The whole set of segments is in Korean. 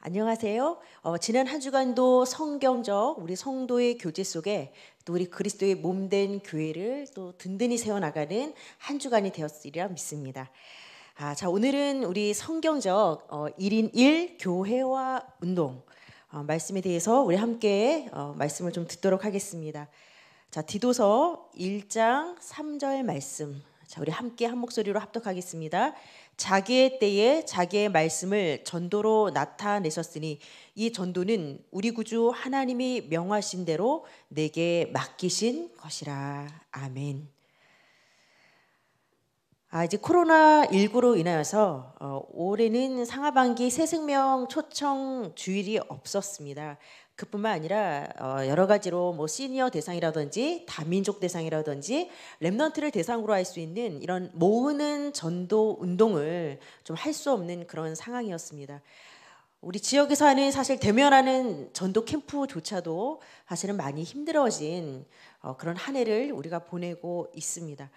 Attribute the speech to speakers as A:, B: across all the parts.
A: 안녕하세요. 어, 지난 한 주간도 성경적 우리 성도의 교제 속에 또 우리 그리스도의 몸된 교회를 또 든든히 세워나가는 한 주간이 되었으리라 믿습니다. 아, 자, 오늘은 우리 성경적 어, 1인 1 교회와 운동 어, 말씀에 대해서 우리 함께 어, 말씀을 좀 듣도록 하겠습니다. 자, 디도서 1장 3절 말씀. 자, 우리 함께 한 목소리로 합독하겠습니다. 자기의 때에 자기의 말씀을 전도로 나타내셨으니 이 전도는 우리 구주 하나님이 명하신 대로 내게 맡기신 것이라. 아멘. 아, 이제 코로나19로 인하여서 어, 올해는 상하반기 새생명 초청 주일이 없었습니다. 그뿐만 아니라 어, 여러 가지로 뭐 시니어 대상이라든지 다민족 대상이라든지 랩넌트를 대상으로 할 수 있는 이런 모으는 전도 운동을 좀 할 수 없는 그런 상황이었습니다. 우리 지역에서 하는 사실 대면하는 전도 캠프조차도 사실은 많이 힘들어진 어, 그런 한 해를 우리가 보내고 있습니다.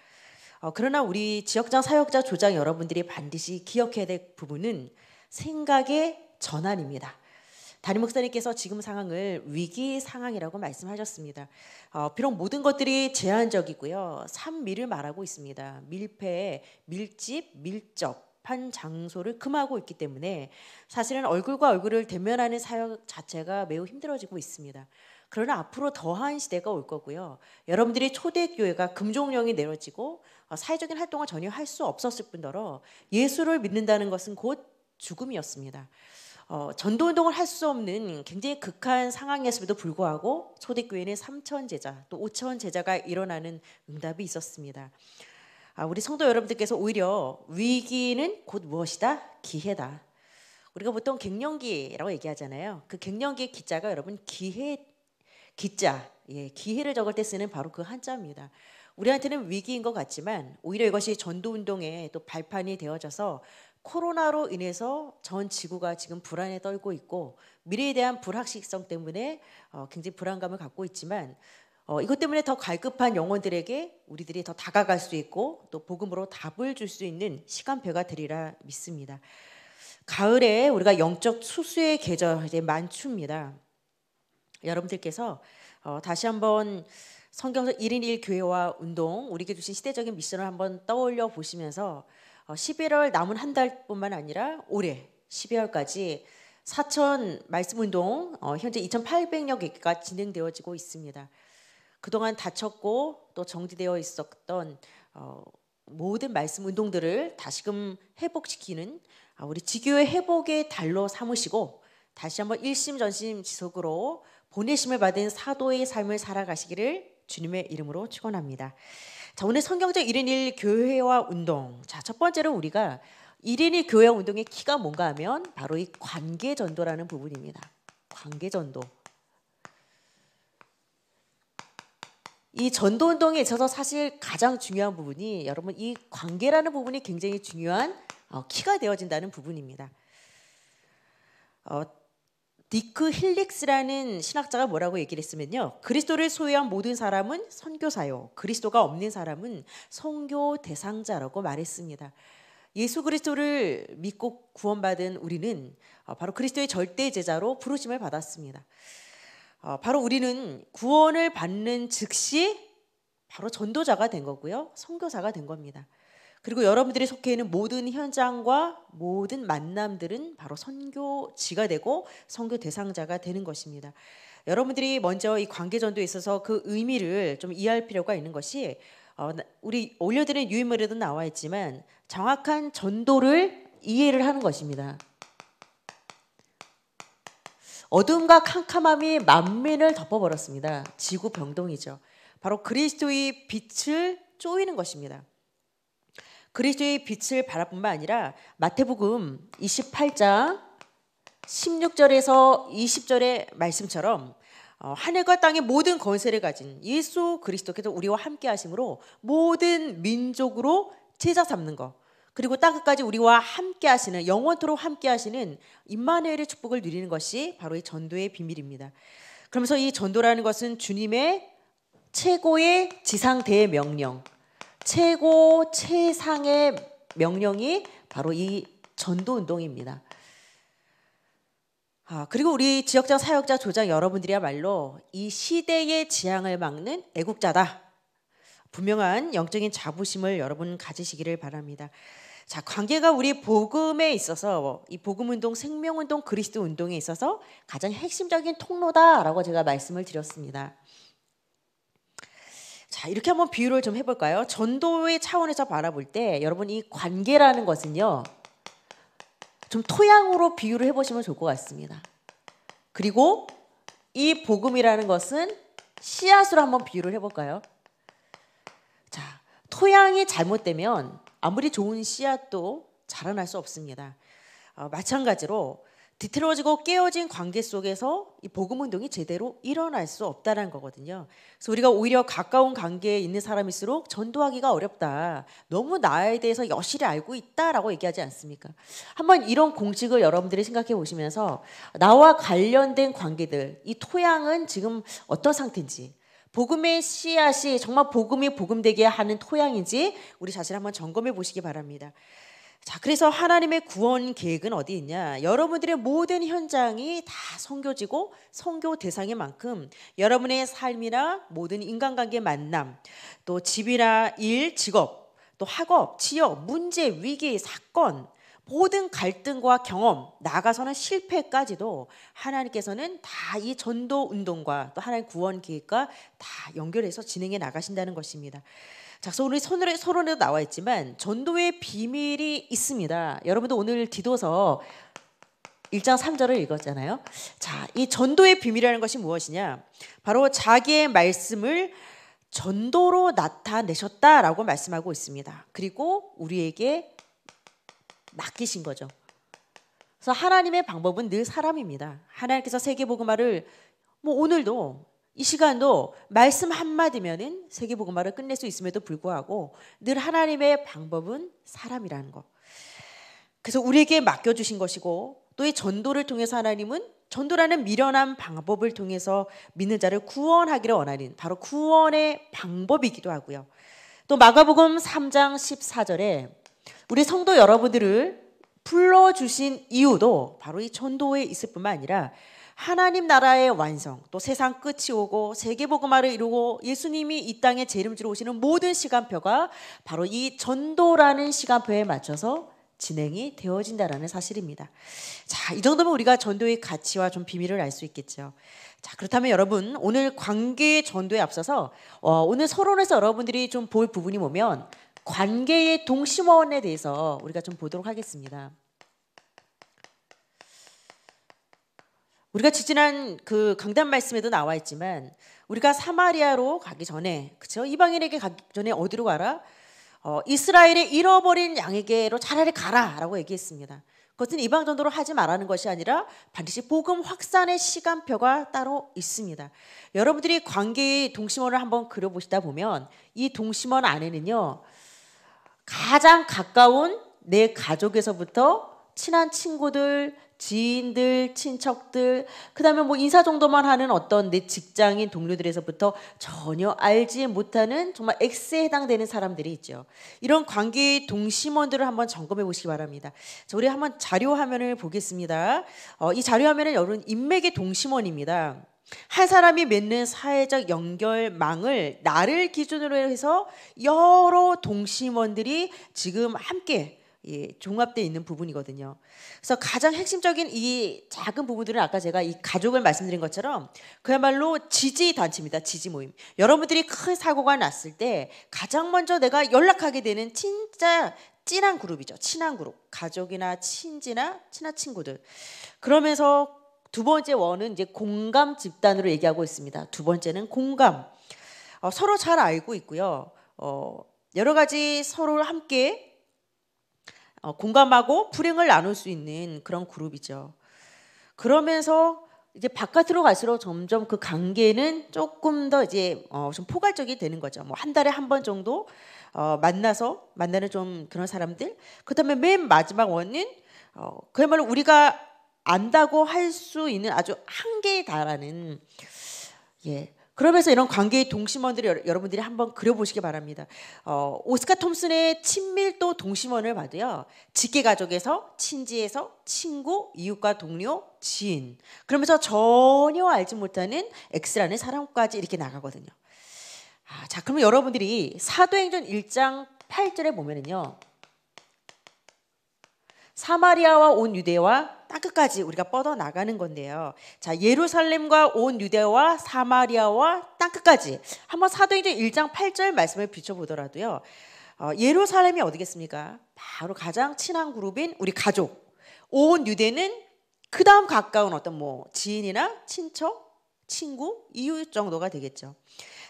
A: 어, 그러나 우리 지역장 사역자 조장 여러분들이 반드시 기억해야 될 부분은 생각의 전환입니다. 다른 목사님께서 지금 상황을 위기 상황이라고 말씀하셨습니다. 어, 비록 모든 것들이 제한적이고요. 산미를 말하고 있습니다. 밀폐, 밀집, 밀접, 한 장소를 금하고 있기 때문에 사실은 얼굴과 얼굴을 대면하는 사역 자체가 매우 힘들어지고 있습니다. 그러나 앞으로 더한 시대가 올 거고요. 여러분들이 초대교회가 금종령이 내려지고 어, 사회적인 활동을 전혀 할 수 없었을 뿐더러 예수를 믿는다는 것은 곧 죽음이었습니다. 어, 전도 운동을 할 수 없는 굉장히 극한 상황에었음에도 불구하고 소대교회는 3천 제자 또 5천 제자가 일어나는 응답이 있었습니다. 아, 우리 성도 여러분들께서 오히려 위기는 곧 무엇이다? 기회다. 우리가 보통 갱년기라고 얘기하잖아요. 그 갱년기의 기자가 여러분 기회 기자 예, 기회를 적을 때 쓰는 바로 그 한자입니다. 우리한테는 위기인 것 같지만 오히려 이것이 전도 운동의 또 발판이 되어져서 코로나로 인해서 전 지구가 지금 불안에 떨고 있고 미래에 대한 불확실성 때문에 어, 굉장히 불안감을 갖고 있지만 어, 이것 때문에 더 갈급한 영혼들에게 우리들이 더 다가갈 수 있고 또 복음으로 답을 줄 수 있는 시간표가 되리라 믿습니다. 가을에 우리가 영적 수수의 계절 이제 만추입니다. 여러분들께서 어, 다시 한번 성경서 1인 1교회와 운동 우리에게 주신 시대적인 미션을 한번 떠올려 보시면서 11월 어, 남은 한 달뿐만 아니라 올해 12월까지 4천 말씀 운동 어, 현재 2,800여 개가 진행되어지고 있습니다. 그동안 다쳤고또 정지되어 있었던 어, 모든 말씀 운동들을 다시금 회복시키는 아, 우리 지교의 회복의 달로 삼으시고 다시 한번 일심전심 지속으로 보내심을 받은 사도의 삶을 살아가시기를 주님의 이름으로 축원합니다. 자, 오늘 성경적 1인 1 교회와 운동. 자, 첫 번째로 우리가 1인 1교회 운동의 키가 뭔가 하면 바로 이 관계 전도라는 부분입니다. 관계 전도. 이 전도 운동에 있어서 사실 가장 중요한 부분이 여러분 이 관계라는 부분이 굉장히 중요한 어, 키가 되어진다는 부분입니다. 어, 니크 힐릭스라는 신학자가 뭐라고 얘기를 했으면요. 그리스도를 소유한 모든 사람은 선교사요. 그리스도가 없는 사람은 선교 대상자라고 말했습니다. 예수 그리스도를 믿고 구원받은 우리는 어, 바로 그리스도의 절대 제자로 부르심을 받았습니다. 어, 바로 우리는 구원을 받는 즉시 바로 전도자가 된 거고요. 선교사가 된 겁니다. 그리고 여러분들이 속해 있는 모든 현장과 모든 만남들은 바로 선교지가 되고 선교 대상자가 되는 것입니다. 여러분들이 먼저 이 관계전도에 있어서 그 의미를 좀 이해할 필요가 있는 것이 어, 우리 올려드린 유인물에도 나와 있지만 정확한 전도를 이해를 하는 것입니다. 어둠과 캄캄함이 만민을 덮어버렸습니다. 지구 병동이죠. 바로 그리스도의 빛을 쪼이는 것입니다. 그리스도의 빛을 바라뿐만 아니라 마태복음 28장 16절에서 20절의 말씀처럼 하늘과 어, 땅의 모든 권세를 가진 예수 그리스도께서 우리와 함께 하심으로 모든 민족으로 제자 삼는 것 그리고 땅 끝까지 우리와 함께 하시는 영원토록 함께 하시는 임마누엘의 축복을 누리는 것이 바로 이 전도의 비밀입니다. 그러면서 이 전도라는 것은 주님의 최고의 지상 대명령 의 최고 최상의 명령이 바로 이 전도 운동입니다. 아, 그리고 우리 지역자 사역자 조장 여러분들이야말로 이 시대의 지향을 막는 애국자다. 분명한 영적인 자부심을 여러분 가지시기를 바랍니다. 자, 관계가 우리 복음에 있어서 이 복음 운동, 생명 운동, 그리스도 운동에 있어서 가장 핵심적인 통로다라고 제가 말씀을 드렸습니다. 자, 이렇게 한번 비유를 좀 해볼까요? 전도의 차원에서 바라볼 때 여러분 이 관계라는 것은요. 좀 토양으로 비유를 해보시면 좋을 것 같습니다. 그리고 이 복음이라는 것은 씨앗으로 한번 비유를 해볼까요? 자, 토양이 잘못되면 아무리 좋은 씨앗도 자라날 수 없습니다. 어, 마찬가지로 뒤틀어지고 깨어진 관계 속에서 이 복음 운동이 제대로 일어날 수 없다는 거거든요. 그래서 우리가 오히려 가까운 관계에 있는 사람일수록 전도하기가 어렵다. 너무 나에 대해서 여실히 알고 있다라고 얘기하지 않습니까? 한번 이런 공식을 여러분들이 생각해 보시면서 나와 관련된 관계들, 이 토양은 지금 어떤 상태인지 복음의 씨앗이 정말 복음이 복음되게 하는 토양인지 우리 자신 을 한번 점검해 보시기 바랍니다. 자, 그래서 하나님의 구원 계획은 어디 있냐? 여러분들의 모든 현장이 다 성교지고 성교 대상인 만큼 여러분의 삶이나 모든 인간관계 만남, 또 집이나 일, 직업, 또 학업, 취업, 문제, 위기, 사건, 모든 갈등과 경험, 나가서는 실패까지도 하나님께서는 다 이 전도 운동과 또 하나님 구원 계획과 다 연결해서 진행해 나가신다는 것입니다. 자, 오늘 서 손으로 서론에도 나와 있지만 전도의 비밀이 있습니다. 여러분도 오늘 디도서 1장 3절을 읽었잖아요. 자, 이 전도의 비밀이라는 것이 무엇이냐? 바로 자기의 말씀을 전도로 나타내셨다라고 말씀하고 있습니다. 그리고 우리에게 맡기신 거죠. 그래서 하나님의 방법은 늘 사람입니다. 하나님께서 세계 복음화를 뭐 오늘도 이 시간도 말씀 한마디면은 세계복음화를 끝낼 수 있음에도 불구하고 늘 하나님의 방법은 사람이라는 것. 그래서 우리에게 맡겨주신 것이고 또 이 전도를 통해서 하나님은 전도라는 미련한 방법을 통해서 믿는 자를 구원하기를 원하는 바로 구원의 방법이기도 하고요. 또 마가복음 3장 14절에 우리 성도 여러분들을 불러주신 이유도 바로 이 전도에 있을 뿐만 아니라 하나님 나라의 완성, 또 세상 끝이 오고 세계 복음화를 이루고 예수님이 이 땅에 재림주로 오시는 모든 시간표가 바로 이 전도라는 시간표에 맞춰서 진행이 되어진다라는 사실입니다. 자, 이 정도면 우리가 전도의 가치와 좀 비밀을 알 수 있겠죠. 자, 그렇다면 여러분 오늘 관계 전도에 앞서서 어, 오늘 서론에서 여러분들이 좀 볼 부분이 뭐면 관계의 동심원에 대해서 우리가 좀 보도록 하겠습니다. 우리가 지지난 그 강단 말씀에도 나와 있지만 우리가 사마리아로 가기 전에 그쵸 이방인에게 가기 전에 어디로 가라? 어, 이스라엘의 잃어버린 양에게로 차라리 가라라고 얘기했습니다. 그것은 이방 전도로 하지 말라는 것이 아니라 반드시 복음 확산의 시간표가 따로 있습니다. 여러분들이 관계의 동심원을 한번 그려보시다 보면 이 동심원 안에는요 가장 가까운 내 가족에서부터 친한 친구들, 지인들, 친척들, 그 다음에 뭐 인사 정도만 하는 어떤 내 직장인 동료들에서부터 전혀 알지 못하는 정말 X에 해당되는 사람들이 있죠. 이런 관계 동심원들을 한번 점검해 보시기 바랍니다. 자, 우리 한번 자료 화면을 보겠습니다. 어, 이 자료 화면은 여러분 인맥의 동심원입니다. 한 사람이 맺는 사회적 연결망을 나를 기준으로 해서 여러 동심원들이 지금 함께 예, 종합되어 있는 부분이거든요. 그래서 가장 핵심적인 이 작은 부분들은 아까 제가 이 가족을 말씀드린 것처럼 그야말로 지지 단체입니다. 지지 모임. 여러분들이 큰 사고가 났을 때 가장 먼저 내가 연락하게 되는 진짜 찐한 그룹이죠. 친한 그룹. 가족이나 친지나 친한 친구들. 그러면서 두 번째 원은 이제 공감 집단으로 얘기하고 있습니다. 두 번째는 공감. 어, 서로 잘 알고 있고요. 어, 여러 가지 서로를 함께 어, 공감하고 불행을 나눌 수 있는 그런 그룹이죠. 그러면서 이제 바깥으로 갈수록 점점 그 관계는 조금 더 이제 어좀 포괄적이 되는 거죠. 뭐 한 달에 한 번 정도 어 만나서 만나는 좀 그런 사람들. 그다음에 맨 마지막 원인어 그야말로 우리가 안다고 할 수 있는 아주 한계에 달하는 예 그러면서 이런 관계의 동심원들이 여러분들이 한번 그려보시기 바랍니다. 어, 오스카 톰슨의 친밀도 동심원을 봐도요. 직계 가족에서 친지에서 친구, 이웃과 동료, 지인. 그러면서 전혀 알지 못하는 X라는 사람까지 이렇게 나가거든요. 아, 자, 그러면 여러분들이 사도행전 1장 8절에 보면은요. 사마리아와 온 유대와 땅끝까지 우리가 뻗어 나가는 건데요. 자, 예루살렘과 온 유대와 사마리아와 땅끝까지 한번 사도행전 1장 8절 말씀을 비춰보더라도요. 어, 예루살렘이 어디겠습니까? 바로 가장 친한 그룹인 우리 가족. 온 유대는 그 다음 가까운 어떤 뭐 지인이나 친척, 친구, 이웃 정도가 되겠죠.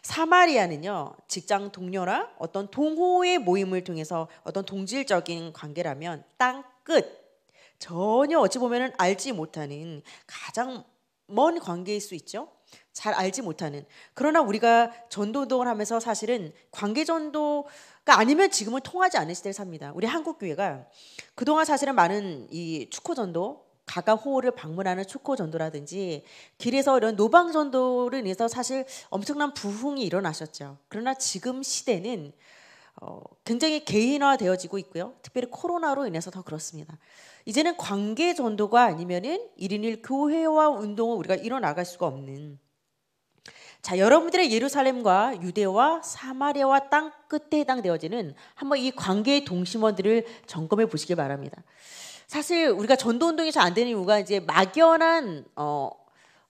A: 사마리아는요, 직장 동료나 어떤 동호회 모임을 통해서 어떤 동질적인 관계라면 땅 끝. 전혀 어찌 보면은 알지 못하는 가장 먼 관계일 수 있죠. 잘 알지 못하는. 그러나 우리가 전도 운동을 하면서 사실은 관계 전도가 아니면 지금은 통하지 않은 시대를 삽니다. 우리 한국 교회가 그동안 사실은 많은 이 축호 전도 가가 호호를 방문하는 축호 전도라든지 길에서 이런 노방 전도를 인해서 사실 엄청난 부흥이 일어나셨죠. 그러나 지금 시대는 어, 굉장히 개인화되어지고 있고요. 특별히 코로나로 인해서 더 그렇습니다. 이제는 관계 전도가 아니면은 1인1 교회와 운동을 우리가 일어나갈 수가 없는 자, 여러분들의 예루살렘과 유대와 사마리아와 땅 끝에 해당되어지는 한번 이 관계의 동심원들을 점검해 보시길 바랍니다. 사실 우리가 전도 운동이 잘 안 되는 이유가 이제 막연한 어,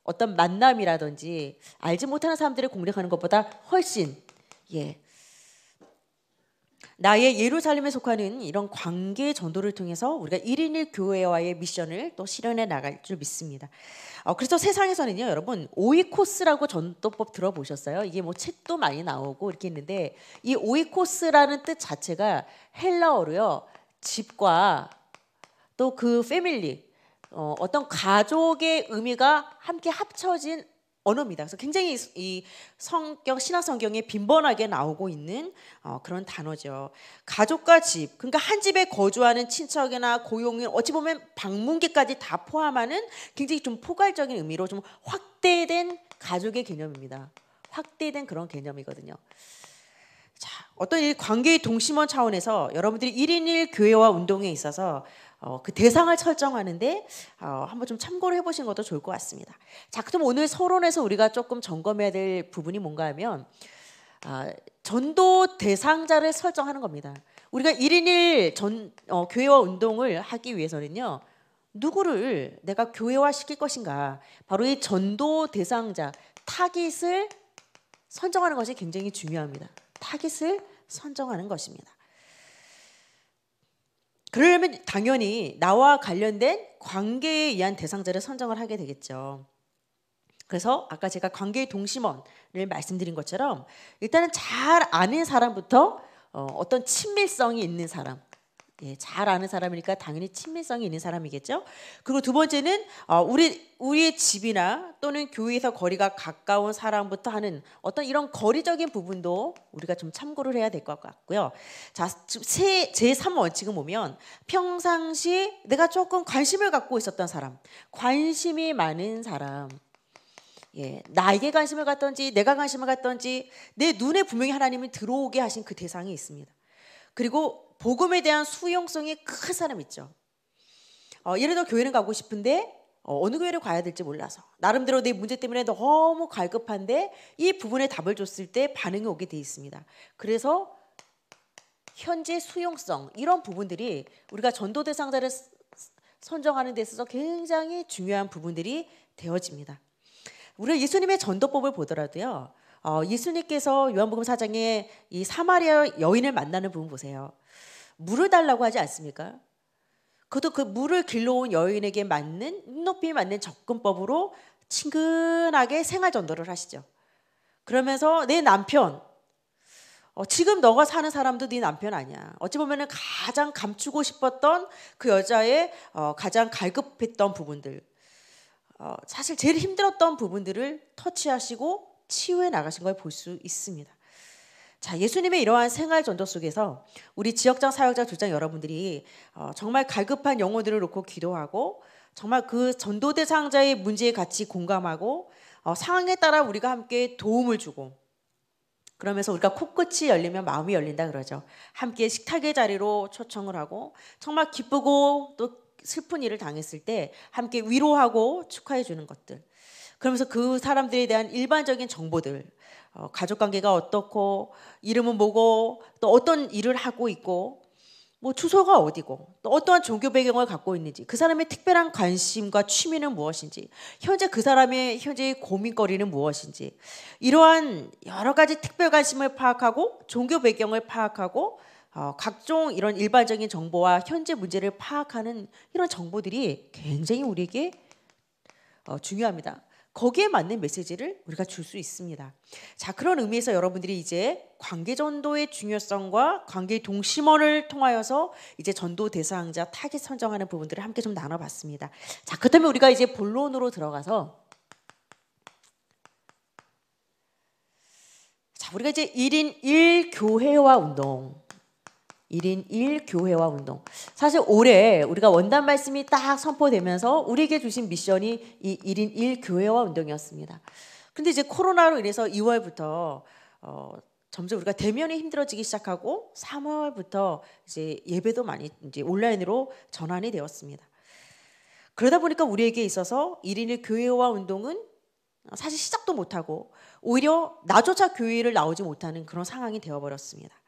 A: 어떤 만남이라든지 알지 못하는 사람들을 공략하는 것보다 훨씬 예. 나의 예루살렘에 속하는 이런 관계 전도를 통해서 우리가 1인 1교회와의 미션을 또 실현해 나갈 줄 믿습니다. 어, 그래서 세상에서는요, 여러분 오이코스라고 전도법 들어보셨어요? 이게 뭐 책도 많이 나오고 이렇게 있는데 이 오이코스라는 뜻 자체가 헬라어로요 집과 또 그 패밀리 어, 어떤 가족의 의미가 함께 합쳐진 언어입니다. 그래서 굉장히 이 성격 신화 성경에 빈번하게 나오고 있는 어, 그런 단어죠. 가족과 집, 그러니까 한 집에 거주하는 친척이나 고용인, 어찌 보면 방문객까지 다 포함하는 굉장히 좀 포괄적인 의미로 좀 확대된 가족의 개념입니다. 확대된 그런 개념이거든요. 자, 어떤 관계의 동심원 차원에서 여러분들이 1인 1 교회와 운동에 있어서 어, 그 대상을 설정하는데 어, 한번 좀 참고를 해보신 것도 좋을 것 같습니다. 자, 그럼 오늘 서론에서 우리가 조금 점검해야 될 부분이 뭔가 하면 아, 전도 대상자를 설정하는 겁니다. 우리가 1인 1 전, 어, 교회와 운동을 하기 위해서는요. 누구를 내가 교회화 시킬 것인가. 바로 이 전도 대상자, 타깃을 선정하는 것이 굉장히 중요합니다. 타깃을 선정하는 것입니다. 그러려면 당연히 나와 관련된 관계에 의한 대상자를 선정을 하게 되겠죠. 그래서 아까 제가 관계의 동심원을 말씀드린 것처럼 일단은 잘 아는 사람부터 어, 어떤 친밀성이 있는 사람 예, 잘 아는 사람이니까 당연히 친밀성이 있는 사람이겠죠. 그리고 두 번째는 어, 우리 우리의 집이나 또는 교회에서 거리가 가까운 사람부터 하는 어떤 이런 거리적인 부분도 우리가 좀 참고를 해야 될 것 같고요. 자, 제3 원칙은 보면 평상시 내가 조금 관심을 갖고 있었던 사람, 관심이 많은 사람. 예, 나에게 관심을 갖던지 내가 관심을 갖던지 내 눈에 분명히 하나님이 들어오게 하신 그 대상이 있습니다. 그리고 복음에 대한 수용성이 큰 사람 있죠. 어, 예를 들어 교회는 가고 싶은데 어, 느 교회를 가야 될지 몰라서 나름대로 내 문제 때문에 너무 갈급한데 이 부분에 답을 줬을 때 반응이 오게 돼 있습니다. 그래서 현재 수용성 이런 부분들이 우리가 전도 대상자를 선정하는 데 있어서 굉장히 중요한 부분들이 되어집니다. 우리가 예수님의 전도법을 보더라도요. 어, 예수님께서 요한복음 4장에 이 사마리아 여인을 만나는 부분 보세요. 물을 달라고 하지 않습니까? 그것도 그 물을 길러온 여인에게 맞는 눈높이에 맞는 접근법으로 친근하게 생활 전도를 하시죠. 그러면서 내 남편 어, 지금 너가 사는 사람도 네 남편 아니야. 어찌 보면은 가장 감추고 싶었던 그 여자의 어, 가장 갈급했던 부분들, 어, 사실 제일 힘들었던 부분들을 터치하시고 치유해 나가신 걸 볼 수 있습니다. 자, 예수님의 이러한 생활 전도 속에서 우리 지역장 사역자 조장 여러분들이 어, 정말 갈급한 영혼들을 놓고 기도하고 정말 그 전도 대상자의 문제에 같이 공감하고 어, 상황에 따라 우리가 함께 도움을 주고 그러면서 우리가 코끝이 열리면 마음이 열린다 그러죠. 함께 식탁의 자리로 초청을 하고 정말 기쁘고 또 슬픈 일을 당했을 때 함께 위로하고 축하해 주는 것들. 그러면서 그 사람들에 대한 일반적인 정보들 어, 가족 관계가 어떻고 이름은 뭐고 또 어떤 일을 하고 있고 뭐 주소가 어디고 또 어떠한 종교 배경을 갖고 있는지 그 사람의 특별한 관심과 취미는 무엇인지 현재 그 사람의 현재의 고민거리는 무엇인지 이러한 여러 가지 특별 관심을 파악하고 종교 배경을 파악하고 어, 각종 이런 일반적인 정보와 현재 문제를 파악하는 이런 정보들이 굉장히 우리에게 어, 중요합니다. 거기에 맞는 메시지를 우리가 줄 수 있습니다. 자, 그런 의미에서 여러분들이 이제 관계 전도의 중요성과 관계 동심원을 통하여서 이제 전도 대상자 타겟 선정하는 부분들을 함께 좀 나눠봤습니다. 자, 그렇다면 우리가 이제 본론으로 들어가서 자, 우리가 이제 1인 1 교회화 운동 1인 1 교회와 운동. 사실 올해 우리가 원단 말씀이 딱 선포되면서 우리에게 주신 미션이 이 1인 1 교회와 운동이었습니다. 근데 이제 코로나로 인해서 2월부터 어, 점점 우리가 대면이 힘들어지기 시작하고 3월부터 이제 예배도 많이 이제 온라인으로 전환이 되었습니다. 그러다 보니까 우리에게 있어서 1인 1 교회와 운동은 사실 시작도 못하고 오히려 나조차 교회를 나오지 못하는 그런 상황이 되어버렸습니다.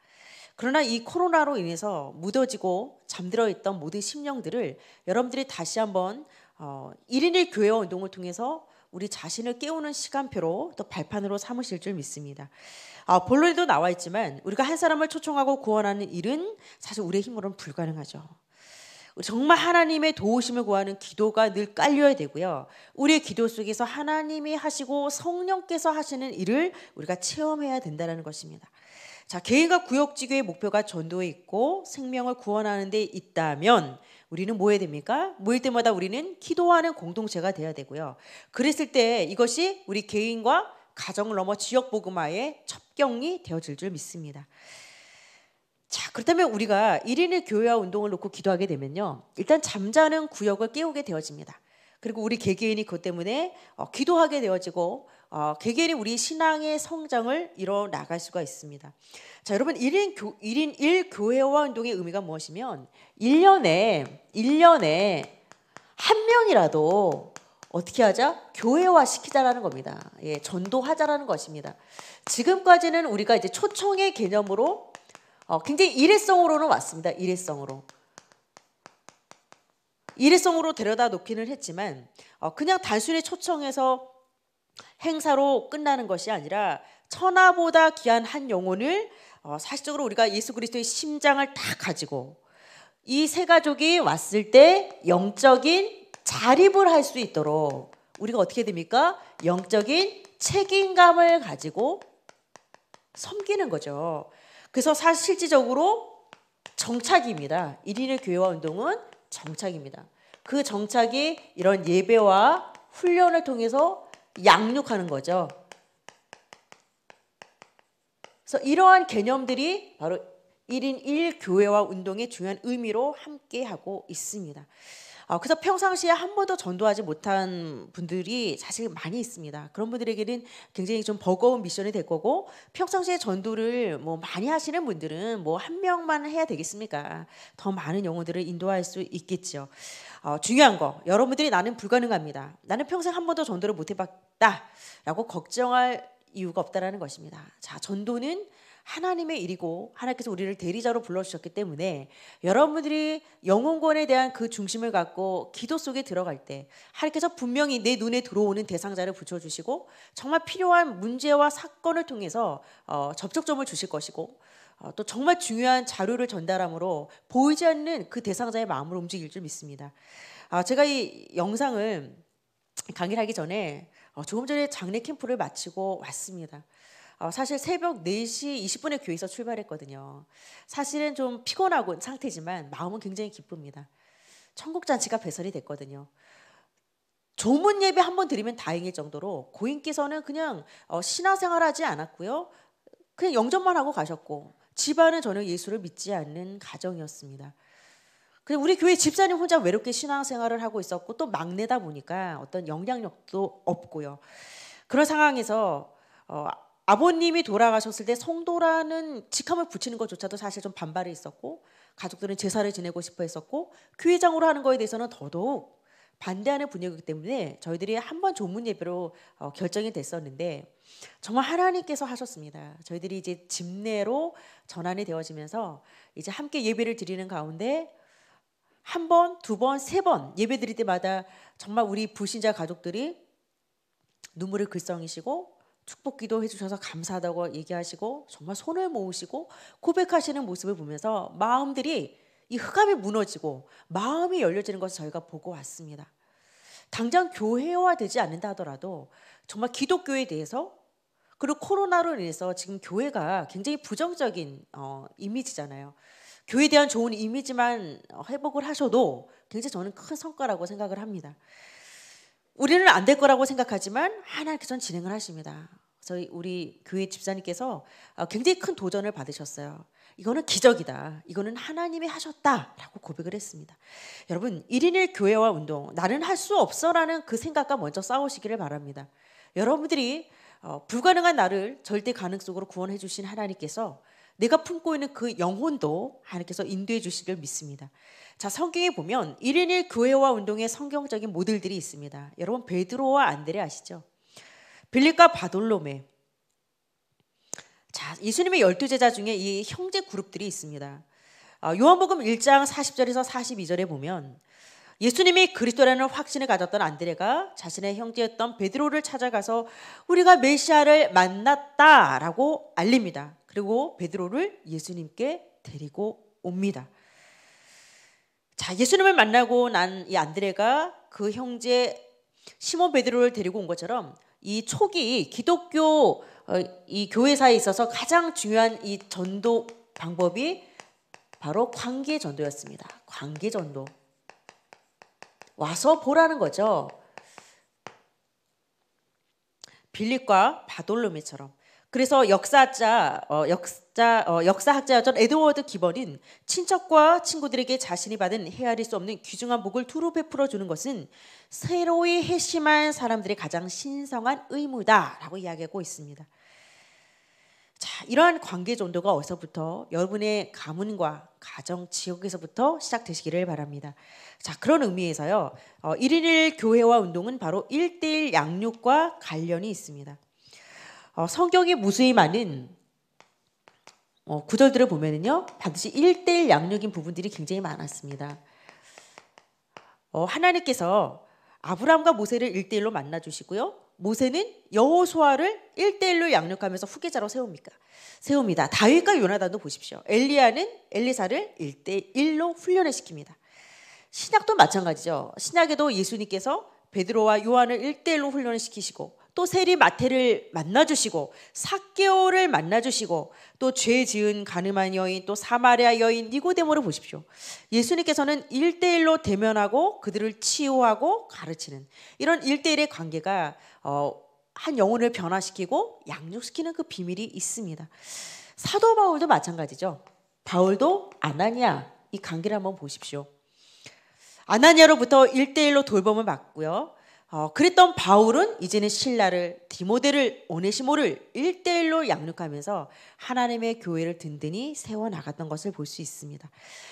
A: 그러나 이 코로나로 인해서 묻어지고 잠들어 있던 모든 심령들을 여러분들이 다시 한번 어, 1인 일 교회 운동을 통해서 우리 자신을 깨우는 시간표로 또 발판으로 삼으실 줄 믿습니다. 아, 본론에도 나와 있지만 우리가 한 사람을 초청하고 구원하는 일은 사실 우리의 힘으로는 불가능하죠. 정말 하나님의 도우심을 구하는 기도가 늘 깔려야 되고요. 우리의 기도 속에서 하나님이 하시고 성령께서 하시는 일을 우리가 체험해야 된다는 것입니다. 자, 개인과 구역지교의 목표가 전도에 있고 생명을 구원하는 데 있다면 우리는 뭐 해야 됩니까? 모일 때마다 우리는 기도하는 공동체가 돼야 되고요. 그랬을 때 이것이 우리 개인과 가정을 넘어 지역 복음화의 첩경이 되어질 줄 믿습니다. 자, 그렇다면 우리가 1인의 교회와 운동을 놓고 기도하게 되면요. 일단 잠자는 구역을 깨우게 되어집니다. 그리고 우리 개개인이 그것 때문에 어, 기도하게 되어지고 어, 개개인이 우리 신앙의 성장을 이뤄 나갈 수가 있습니다. 자, 여러분 1인 교 1인 1 교회와 운동의 의미가 무엇이면 1년에 1년에 한 명이라도 어떻게 하자? 교회화 시키자라는 겁니다. 예, 전도하자라는 것입니다. 지금까지는 우리가 이제 초청의 개념으로 어, 굉장히 일회성으로는 왔습니다. 일회성으로. 일회성으로 데려다 놓기는 했지만 어, 그냥 단순히 초청해서 행사로 끝나는 것이 아니라 천하보다 귀한 한 영혼을 어, 사실적으로 우리가 예수 그리스도의 심장을 다 가지고 이 세 가족이 왔을 때 영적인 자립을 할 수 있도록 우리가 어떻게 됩니까? 영적인 책임감을 가지고 섬기는 거죠. 그래서 사실 질적으로 정착입니다. 1인의 교회와 운동은 정착입니다. 그 정착이 이런 예배와 훈련을 통해서 양육하는 거죠. 그래서 이러한 개념들이 바로 1인 1교회와 운동의 중요한 의미로 함께하고 있습니다. 아, 그래서 평상시에 한 번도 전도하지 못한 분들이 사실 많이 있습니다. 그런 분들에게는 굉장히 좀 버거운 미션이 될 거고 평상시에 전도를 뭐 많이 하시는 분들은 뭐 한 명만 해야 되겠습니까? 더 많은 영혼들을 인도할 수 있겠죠. 어, 중요한 거 여러분들이 나는 불가능합니다. 나는 평생 한 번도 전도를 못 해봤다라고 걱정할 이유가 없다라는 것입니다. 자 전도는 하나님의 일이고 하나님께서 우리를 대리자로 불러주셨기 때문에 여러분들이 영혼권에 대한 그 중심을 갖고 기도 속에 들어갈 때 하나님께서 분명히 내 눈에 들어오는 대상자를 붙여주시고 정말 필요한 문제와 사건을 통해서 어, 접촉점을 주실 것이고 어, 또 정말 중요한 자료를 전달함으로 보이지 않는 그 대상자의 마음을 움직일 줄 믿습니다. 아, 제가 이 영상을 강의를 하기 전에 어, 조금 전에 장례 캠프를 마치고 왔습니다. 어, 사실 새벽 4시 20분에 교회에서 출발했거든요. 사실은 좀 피곤하고 상태지만 마음은 굉장히 기쁩니다. 천국 잔치가 배설이 됐거든요. 조문 예배 한 번 드리면 다행일 정도로 고인께서는 그냥 신화생활하지 않았고요. 그냥 영접만 하고 가셨고 집안은 전혀 예수를 믿지 않는 가정이었습니다. 근데 우리 교회 집사님 혼자 외롭게 신앙생활을 하고 있었고 또 막내다 보니까 어떤 영향력도 없고요. 그런 상황에서 어, 아버님이 돌아가셨을 때 성도라는 직함을 붙이는 것조차도 사실 좀 반발이 있었고 가족들은 제사를 지내고 싶어 했었고 교회장으로 하는 거에 대해서는 더더욱 반대하는 분위기이기 때문에 저희들이 한번 조문 예배로 어, 결정이 됐었는데 정말 하나님께서 하셨습니다. 저희들이 이제 집내로 전환이 되어지면서 이제 함께 예배를 드리는 가운데 한 번, 두 번, 세 번 예배 드릴 때마다 정말 우리 불신자 가족들이 눈물을 글썽이시고 축복 기도 해주셔서 감사하다고 얘기하시고 정말 손을 모으시고 고백하시는 모습을 보면서 마음들이 이 흑암이 무너지고 마음이 열려지는 것을 저희가 보고 왔습니다. 당장 교회화 되지 않는다 하더라도 정말 기독교에 대해서 그리고 코로나로 인해서 지금 교회가 굉장히 부정적인 어, 이미지잖아요. 교회에 대한 좋은 이미지만 회복을 하셔도 굉장히 저는 큰 성과라고 생각을 합니다. 우리는 안 될 거라고 생각하지만 하나님께서 진행을 하십니다. 그래 우리 교회 집사님께서 어, 굉장히 큰 도전을 받으셨어요. 이거는 기적이다. 이거는 하나님이 하셨다라고 고백을 했습니다. 여러분, 1인 1교회와 운동, 나는 할 수 없어라는 그 생각과 먼저 싸우시기를 바랍니다. 여러분들이 어, 불가능한 나를 절대 가능성으로 구원해 주신 하나님께서 내가 품고 있는 그 영혼도 하나님께서 인도해 주시길 믿습니다. 자, 성경에 보면 1인 1교회와 운동의 성경적인 모델들이 있습니다. 여러분 베드로와 안드레 아시죠? 빌립과 바돌로메 자, 예수님의 열두 제자 중에 이 형제 그룹들이 있습니다. 아, 요한복음 1장 40절에서 42절에 보면 예수님이 그리스도라는 확신을 가졌던 안드레가 자신의 형제였던 베드로를 찾아가서 우리가 메시아를 만났다라고 알립니다. 그리고 베드로를 예수님께 데리고 옵니다. 자, 예수님을 만나고 난 이 안드레가 그 형제 시몬 베드로를 데리고 온 것처럼 이 초기 기독교 어, 이 교회사에 있어서 가장 중요한 이 전도 방법이 바로 관계 전도였습니다. 관계 전도. 와서 보라는 거죠. 빌립과 바돌로미처럼 그래서 역사자 학 어, 역사 어, 역사학자였던 에드워드 기번은 친척과 친구들에게 자신이 받은 헤아릴 수 없는 귀중한 복을 두루 베풀어 주는 것은 새로이 해심한 사람들의 가장 신성한 의무다라고 이야기하고 있습니다. 자, 이러한 관계 정도가 어디서부터 여러분의 가문과 가정 지역에서부터 시작되시기를 바랍니다. 자, 그런 의미에서요. 어, 1인 1 교회와 운동은 바로 1대1 양육과 관련이 있습니다. 어, 성경에 무수히 많은 어, 구절들을 보면은요 반드시 1대1 양육인 부분들이 굉장히 많았습니다. 어, 하나님께서 아브라함과 모세를 1대1로 만나 주시고요. 모세는 여호수아를 1대1로 양육하면서 후계자로 세웁니까? 세웁니다. 다윗과 요나단도 보십시오. 엘리야는 엘리사를 1대1로 훈련을 시킵니다. 신약도 마찬가지죠. 신약에도 예수님께서 베드로와 요한을 1대1로 훈련을 시키시고 또 세리 마태를 만나주시고 사개오를 만나주시고 또 죄 지은 가늠한 여인 또 사마리아 여인 니고데모를 보십시오. 예수님께서는 일대일로 대면하고 그들을 치유하고 가르치는 이런 일대일의 관계가 어, 한 영혼을 변화시키고 양육시키는 그 비밀이 있습니다. 사도 바울도 마찬가지죠. 바울도 아나니아 이 관계를 한번 보십시오. 아나니아로부터 일대일로 돌봄을 받고요. 어, 그랬던 바울은 이제는 신라를 디모데를 오네시모를 일대일로 양육하면서 하나님의 교회를 든든히 세워 나갔던 것을 볼 수 있습니다.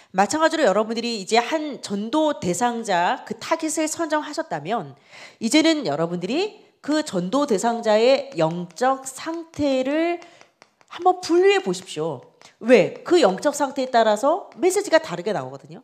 A: 마찬가지로 여러분들이 이제 한 전도 대상자 그 타깃을 선정하셨다면 이제는 여러분들이 그 전도 대상자의 영적 상태를 한번 분류해 보십시오. 왜? 그 영적 상태에 따라서 메시지가 다르게 나오거든요.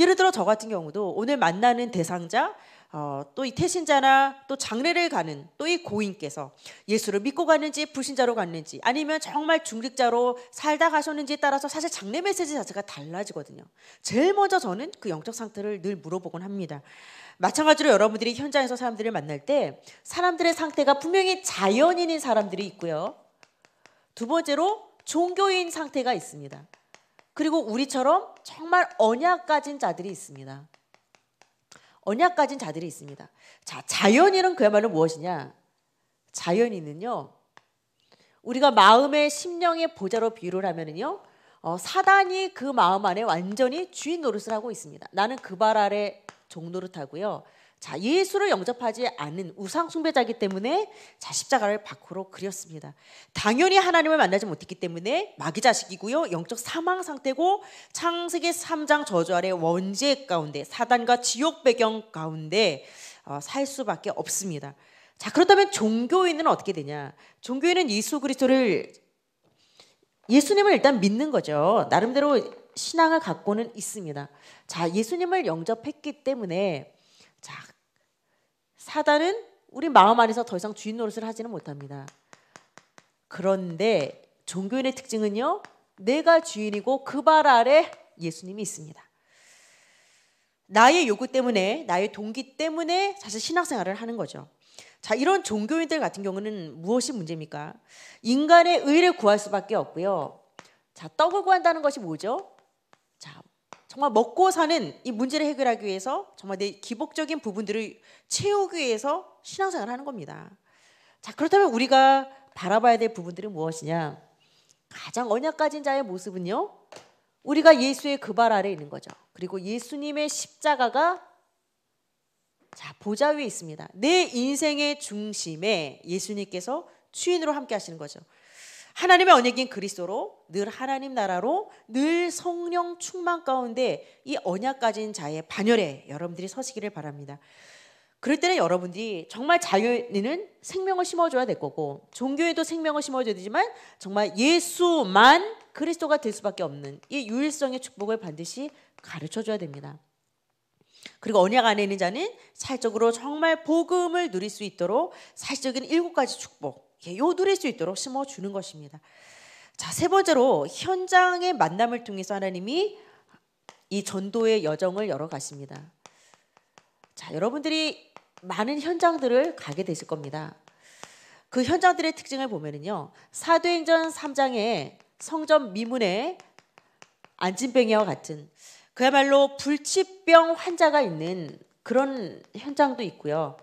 A: 예를 들어 저 같은 경우도 오늘 만나는 대상자 어, 또 이 태신자나 또 장례를 가는 또 이 고인께서 예수를 믿고 갔는지 불신자로 갔는지 아니면 정말 중직자로 살다 가셨는지에 따라서 사실 장례 메시지 자체가 달라지거든요. 제일 먼저 저는 그 영적 상태를 늘 물어보곤 합니다. 마찬가지로 여러분들이 현장에서 사람들을 만날 때 사람들의 상태가 분명히 자연인인 사람들이 있고요. 두 번째로 종교인 상태가 있습니다. 그리고 우리처럼 정말 언약 가진 자들이 있습니다. 언약 가진 자들이 있습니다. 자, 자연인은 그야말로 무엇이냐? 자연인은요. 우리가 마음의 심령의 보좌로 비유를 하면은요. 어, 사단이 그 마음 안에 완전히 주인 노릇을 하고 있습니다. 나는 그 발 아래 종노릇하고요. 자, 예수를 영접하지 않은 우상 숭배자이기 때문에 자 십자가를 밖으로 그렸습니다. 당연히 하나님을 만나지 못했기 때문에 마귀 자식이고요. 영적 사망 상태고 창세기 3장 저주 아래 원죄 가운데 사단과 지옥 배경 가운데 어, 살 수밖에 없습니다. 자, 그렇다면 종교인은 어떻게 되냐? 종교인은 예수 그리스도를 예수님을 일단 믿는 거죠. 나름대로 신앙을 갖고는 있습니다. 자, 예수님을 영접했기 때문에 자, 사단은 우리 마음 안에서 더 이상 주인 노릇을 하지는 못합니다. 그런데 종교인의 특징은요. 내가 주인이고 그 발 아래 예수님이 있습니다. 나의 요구 때문에 나의 동기 때문에 사실 신앙생활을 하는 거죠. 자, 이런 종교인들 같은 경우는 무엇이 문제입니까? 인간의 의를 구할 수밖에 없고요. 자, 떡을 구한다는 것이 뭐죠? 정말 먹고 사는 이 문제를 해결하기 위해서 정말 내 기복적인 부분들을 채우기 위해서 신앙생활을 하는 겁니다. 자, 그렇다면 우리가 바라봐야 될 부분들이 무엇이냐? 가장 언약가진 자의 모습은요. 우리가 예수의 그 발 아래 있는 거죠. 그리고 예수님의 십자가가 자, 보좌 위에 있습니다. 내 인생의 중심에 예수님께서 주인으로 함께 하시는 거죠. 하나님의 언약인 그리스도로 늘 하나님 나라로 늘 성령 충만 가운데 이 언약 가진 자의 반열에 여러분들이 서시기를 바랍니다. 그럴 때는 여러분들이 정말 자유인은 생명을 심어줘야 될 거고 종교에도 생명을 심어줘야 되지만 정말 예수만 그리스도가 될 수밖에 없는 이 유일성의 축복을 반드시 가르쳐줘야 됩니다. 그리고 언약 안에 있는 자는 사적으로 정말 복음을 누릴 수 있도록 사실적인 일곱 가지 축복 요들일 수 있도록 심어 주는 것입니다. 자, 세 번째로 현장의 만남을 통해서 하나님이 이 전도의 여정을 열어 가십니다. 자, 여러분들이 많은 현장들을 가게 되실 겁니다. 그 현장들의 특징을 보면요 사도행전 3장에 성전 미문에 안진뱅이와 같은 그야말로 불치병 환자가 있는 그런 현장도 있고요.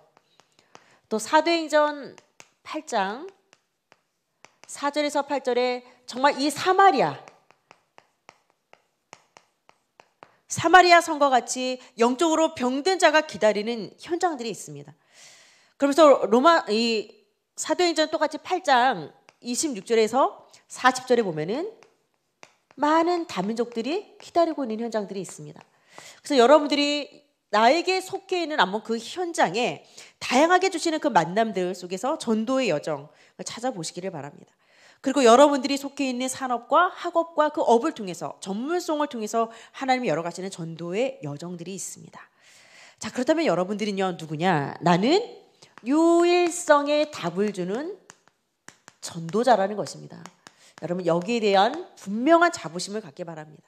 A: 또 사도행전 8장 4절에서 8절에 정말 이 사마리아 사마리아 성과 같이 영적으로 병든 자가 기다리는 현장들이 있습니다. 그러면서 로마 이 사도행전 똑같이 8장 26절에서 40절에 보면은 많은 다민족들이 기다리고 있는 현장들이 있습니다. 그래서 여러분들이 나에게 속해 있는 안목 그 현장에 다양하게 주시는 그 만남들 속에서 전도의 여정을 찾아보시기를 바랍니다. 그리고 여러분들이 속해 있는 산업과 학업과 그 업을 통해서 전문성을 통해서 하나님이 열어가시는 전도의 여정들이 있습니다. 자 그렇다면 여러분들은요 누구냐? 나는 유일성에 답을 주는 전도자라는 것입니다. 여러분 여기에 대한 분명한 자부심을 갖게 바랍니다.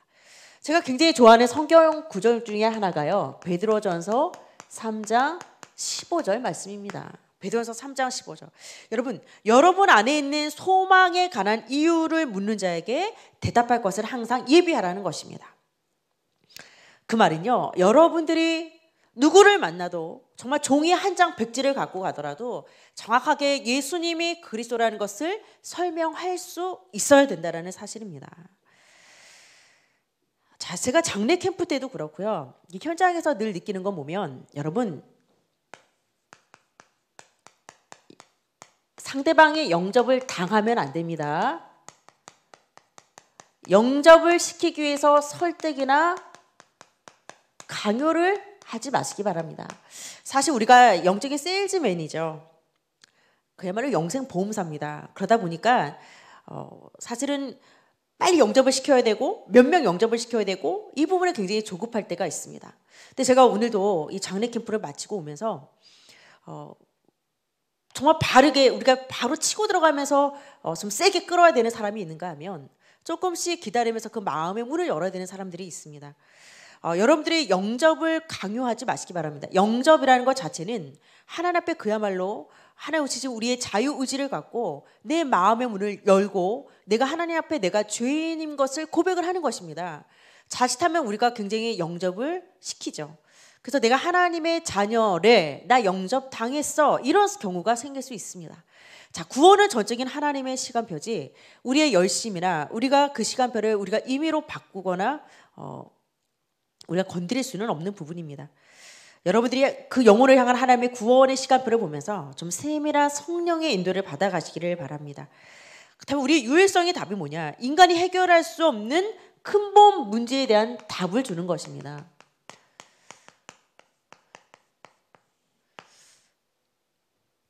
A: 제가 굉장히 좋아하는 성경 구절 중에 하나가요. 베드로전서 3장 15절 말씀입니다. 베드로전서 3장 15절. 여러분, 여러분 안에 있는 소망에 관한 이유를 묻는 자에게 대답할 것을 항상 예비하라는 것입니다. 그 말은요. 여러분들이 누구를 만나도 정말 종이 한 장 백지를 갖고 가더라도 정확하게 예수님이 그리스도라는 것을 설명할 수 있어야 된다라는 사실입니다. 자, 제가 장례 캠프 때도 그렇고요. 이 현장에서 늘 느끼는 건 보면 여러분 상대방의 영접을 당하면 안 됩니다. 영접을 시키기 위해서 설득이나 강요를 하지 마시기 바랍니다. 사실 우리가 영적인 세일즈맨이죠. 그야말로 영생 보험사입니다. 그러다 보니까 어, 사실은 빨리 영접을 시켜야 되고 몇 명 영접을 시켜야 되고 이 부분에 굉장히 조급할 때가 있습니다. 근데 제가 오늘도 이 장례 캠프를 마치고 오면서 어, 정말 바르게 우리가 바로 치고 들어가면서 어, 좀 세게 끌어야 되는 사람이 있는가 하면 조금씩 기다리면서 그 마음의 문을 열어야 되는 사람들이 있습니다. 어, 여러분들이 영접을 강요하지 마시기 바랍니다. 영접이라는 것 자체는 하나님 앞에 그야말로 하나없이 우리의 자유 의지를 갖고 내 마음의 문을 열고 내가 하나님 앞에 내가 죄인인 것을 고백을 하는 것입니다. 자칫하면 우리가 굉장히 영접을 시키죠. 그래서 내가 하나님의 자녀래 나 영접 당했어 이런 경우가 생길 수 있습니다. 자 구원은 전적인 하나님의 시간표지 우리의 열심이나 우리가 그 시간표를 우리가 임의로 바꾸거나 어, 우리가 건드릴 수는 없는 부분입니다. 여러분들이 그 영혼을 향한 하나님의 구원의 시간표를 보면서 좀 세밀한 성령의 인도를 받아가시기를 바랍니다. 그렇다면 우리 유일성의 답이 뭐냐? 인간이 해결할 수 없는 큰본 문제에 대한 답을 주는 것입니다.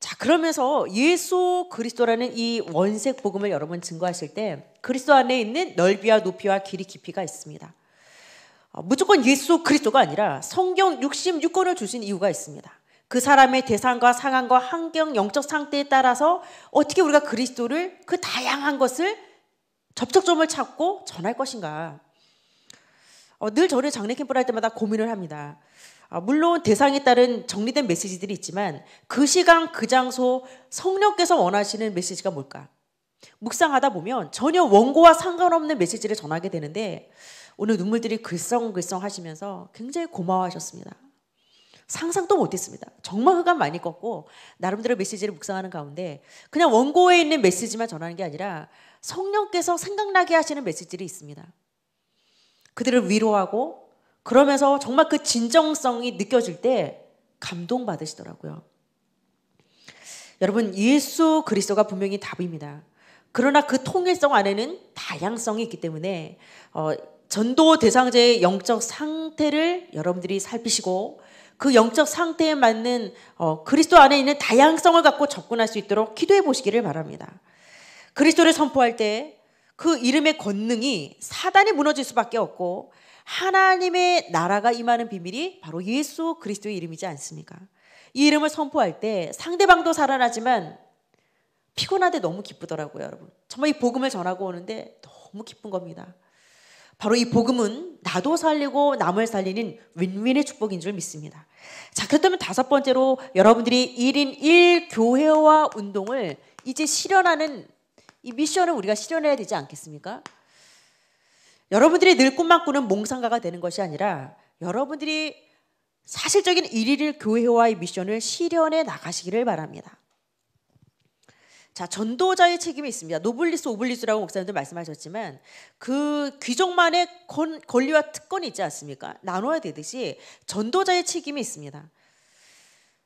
A: 자, 그러면서 예수 그리스도라는 이 원색 복음을 여러분 증거하실 때 그리스도 안에 있는 넓이와 높이와 길이 깊이가 있습니다. 어, 무조건 예수 그리스도가 아니라 성경 66권을 주신 이유가 있습니다. 그 사람의 대상과 상황과 환경, 영적 상태에 따라서 어떻게 우리가 그리스도를 그 다양한 것을 접촉점을 찾고 전할 것인가. 어, 늘저를 장례 캠프를 할 때마다 고민을 합니다. 어, 물론 대상에 따른 정리된 메시지들이 있지만 그 시간, 그 장소, 성령께서 원하시는 메시지가 뭘까? 묵상하다 보면 전혀 원고와 상관없는 메시지를 전하게 되는데 오늘 눈물들이 글썽글썽 하시면서 굉장히 고마워하셨습니다. 상상도 못했습니다. 정말 흑암 많이 꺾고 나름대로 메시지를 묵상하는 가운데 그냥 원고에 있는 메시지만 전하는 게 아니라 성령께서 생각나게 하시는 메시지들이 있습니다. 그들을 위로하고 그러면서 정말 그 진정성이 느껴질 때 감동받으시더라고요. 여러분 예수 그리스도가 분명히 답입니다. 그러나 그 통일성 안에는 다양성이 있기 때문에 어, 전도 대상자의 영적 상태를 여러분들이 살피시고 그 영적 상태에 맞는 어, 그리스도 안에 있는 다양성을 갖고 접근할 수 있도록 기도해 보시기를 바랍니다. 그리스도를 선포할 때 그 이름의 권능이 사단이 무너질 수밖에 없고 하나님의 나라가 임하는 비밀이 바로 예수 그리스도의 이름이지 않습니까? 이 이름을 선포할 때 상대방도 살아나지만 피곤한데 너무 기쁘더라고요, 여러분. 정말 이 복음을 전하고 오는데 너무 기쁜 겁니다. 바로 이 복음은 나도 살리고 남을 살리는 윈윈의 축복인 줄 믿습니다. 자, 그렇다면 다섯 번째로 여러분들이 1인 1 교회와 운동을 이제 실현하는 이 미션을 우리가 실현해야 되지 않겠습니까? 여러분들이 늘 꿈만 꾸는 몽상가가 되는 것이 아니라 여러분들이 사실적인 1일 1 교회와의 미션을 실현해 나가시기를 바랍니다. 자 전도자의 책임이 있습니다. 노블리스 오블리스라고 목사님들 말씀하셨지만 그 귀족만의 권, 권 리와 특권이 있지 않습니까? 나눠야 되듯이 전도자의 책임이 있습니다.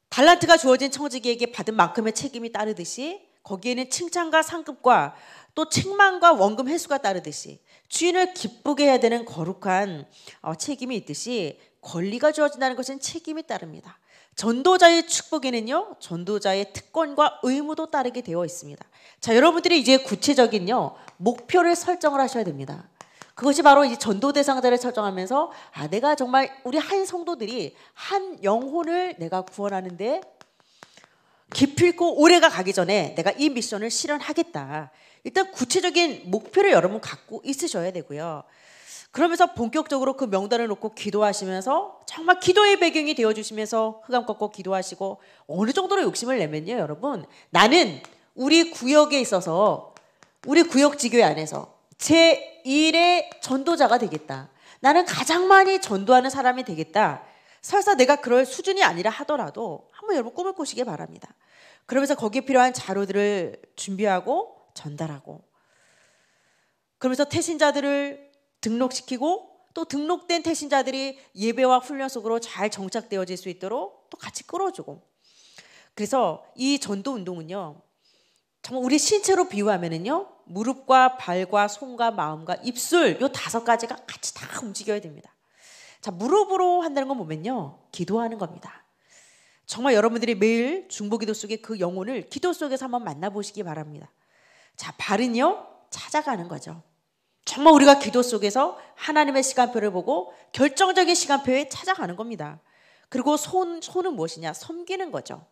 A: 달란트가 주어진 청지기에게 받은 만큼의 책임이 따르듯이 거기에는 칭찬과 상급과 또 책망과 원금 회수가 따르듯이 주인을 기쁘게 해야 되는 거룩한 어, 책임이 있듯이 권리가 주어진다는 것은 책임이 따릅니다. 전도자의 축복에는요, 전도자의 특권과 의무도 따르게 되어 있습니다. 자, 여러분들이 이제 구체적인요, 목표를 설정을 하셔야 됩니다. 그것이 바로 이제 전도 대상자를 설정하면서 아, 내가 정말 우리 한 성도들이 한 영혼을 내가 구원하는데 기필고오래가 가기 전에 내가 이 미션을 실현하겠다. 일단 구체적인 목표를 여러분 갖고 있으셔야 되고요. 그러면서 본격적으로 그 명단을 놓고 기도하시면서 정말 기도의 배경이 되어 주시면서 흑암 꺾고 기도하시고 어느 정도로 욕심을 내면요, 여러분. 나는 우리 구역에 있어서 우리 구역 지교회 안에서 제 1의 전도자가 되겠다. 나는 가장 많이 전도하는 사람이 되겠다. 설사 내가 그럴 수준이 아니라 하더라도 한번 여러분 꿈을 꾸시길 바랍니다. 그러면서 거기에 필요한 자료들을 준비하고 전달하고 그러면서 태신자들을 등록시키고 또 등록된 태신자들이 예배와 훈련 속으로 잘 정착되어질 수 있도록 또 같이 끌어주고 그래서 이 전도 운동은요 정말 우리 신체로 비유하면은요 무릎과 발과 손과 마음과 입술 요 다섯 가지가 같이 다 움직여야 됩니다. 자 무릎으로 한다는 건 보면요 기도하는 겁니다. 정말 여러분들이 매일 중보기도 속에 그 영혼을 기도 속에서 한번 만나보시기 바랍니다. 자 발은요 찾아가는 거죠. 정말 우리가 기도 속에서 하나님의 시간표를 보고 결정적인 시간표에 찾아가는 겁니다. 그리고 손, 손은 무엇이냐? 섬기는 거죠.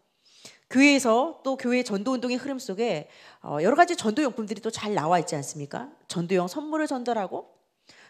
A: 교회에서 또 교회 전도 운동의 흐름 속에 어, 여러 가지 전도 용품들이 또 잘 나와 있지 않습니까? 전도용 선물을 전달하고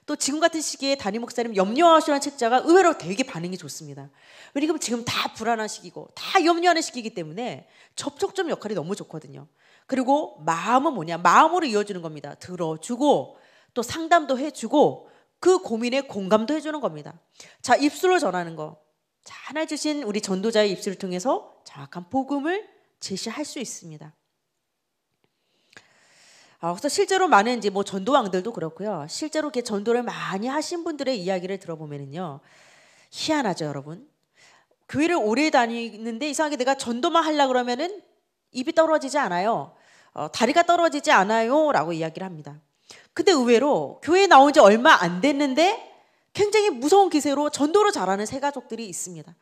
A: 또 지금 같은 시기에 담임 목사님 염려하시라는 책자가 의외로 되게 반응이 좋습니다. 왜냐하면 지금 다 불안한 시기고 다 염려하는 시기이기 때문에 접촉점 역할이 너무 좋거든요. 그리고 마음은 뭐냐? 마음으로 이어지는 겁니다. 들어주고 또 상담도 해주고 그 고민에 공감도 해주는 겁니다. 자, 입술로 전하는 거. 자, 하나 주신 우리 전도자의 입술을 통해서 정확한 복음을 제시할 수 있습니다. 아, 그래서 실제로 많은 이제 뭐 전도왕들도 그렇고요. 실제로 이렇게 전도를 많이 하신 분들의 이야기를 들어보면은요. 희한하죠, 여러분. 교회를 오래 다니는데 이상하게 내가 전도만 하려 그러면은 입이 떨어지지 않아요. 어, 다리가 떨어지지 않아요라고 이야기를 합니다. 근데 의외로 교회 에 나온 지 얼마 안 됐는데 굉장히 무서운 기세로 전도를 잘하는 세 가족들이 있습니다.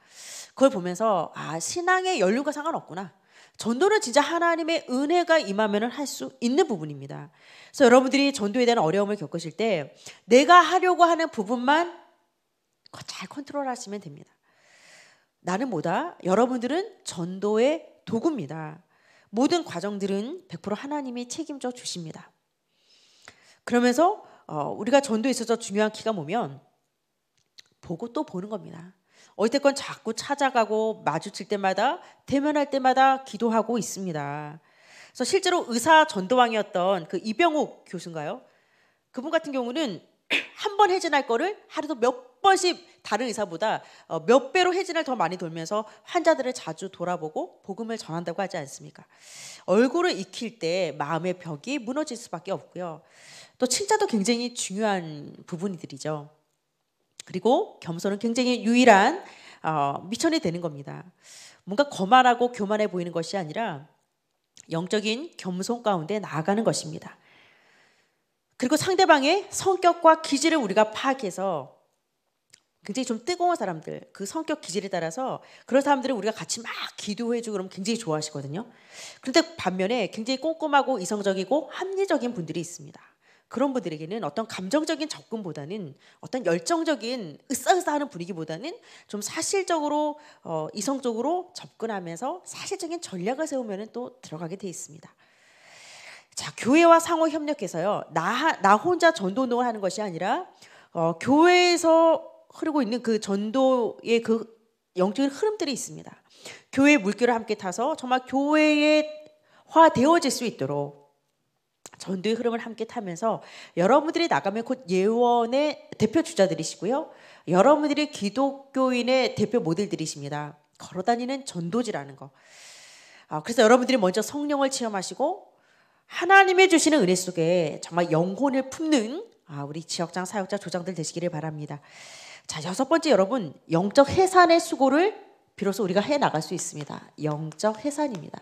A: 그걸 보면서 아 신앙의 연륜과 상관없구나. 전도는 진짜 하나님의 은혜가 임하면 할 수 있는 부분입니다. 그래서 여러분들이 전도에 대한 어려움을 겪으실 때 내가 하려고 하는 부분만 잘 컨트롤하시면 됩니다. 나는 뭐다? 여러분들은 전도의 도구입니다. 모든 과정들은 100% 하나님이 책임져 주십니다. 그러면서 어, 우리가 전도에 있어서 중요한 키가 뭐면 보고 또 보는 겁니다. 어쨌건 자꾸 찾아가고 마주칠 때마다 대면할 때마다 기도하고 있습니다. 그래서 실제로 의사 전도왕이었던 그 이병옥 교수인가요? 그분 같은 경우는 한 번해진할 거를 하루도 몇 번씩 다른 의사보다 어, 몇 배로 해진을더 많이 돌면서 환자들을 자주 돌아보고 복음을 전한다고 하지 않습니까? 얼굴을 익힐 때 마음의 벽이 무너질 수밖에 없고요. 또 칭찬도 굉장히 중요한 부분들이죠. 그리고 겸손은 굉장히 유일한 어, 미천이 되는 겁니다. 뭔가 거만하고 교만해 보이는 것이 아니라 영적인 겸손 가운데 나아가는 것입니다. 그리고 상대방의 성격과 기질을 우리가 파악해서 굉장히 좀 뜨거운 사람들, 그 성격 기질에 따라서 그런 사람들을 우리가 같이 막 기도해주고 그러면 굉장히 좋아하시거든요. 그런데 반면에 굉장히 꼼꼼하고 이성적이고 합리적인 분들이 있습니다. 그런 분들에게는 어떤 감정적인 접근보다는 어떤 열정적인 으쌰으쌰하는 분위기보다는 좀 사실적으로 어, 이성적으로 접근하면서 사실적인 전략을 세우면 또 들어가게 돼 있습니다. 자 교회와 상호 협력해서요 나, 나 혼자 전도 운동을 하는 것이 아니라 어, 교회에서 흐르고 있는 그 전도의 그 영적인 흐름들이 있습니다. 교회 물결을 함께 타서 정말 교회에 화 되어질 수 있도록 전도의 흐름을 함께 타면서 여러분들이 나가면 곧 예원의 대표 주자들이시고요. 여러분들이 기독교인의 대표 모델들이십니다. 걸어다니는 전도지라는 거. 아, 그래서 여러분들이 먼저 성령을 체험하시고 하나님의 주시는 은혜 속에 정말 영혼을 품는 아, 우리 지역장 사역자 조장들 되시기를 바랍니다. 자 여섯 번째 여러분 영적 해산의 수고를 비로소 우리가 해 나갈 수 있습니다. 영적 해산입니다.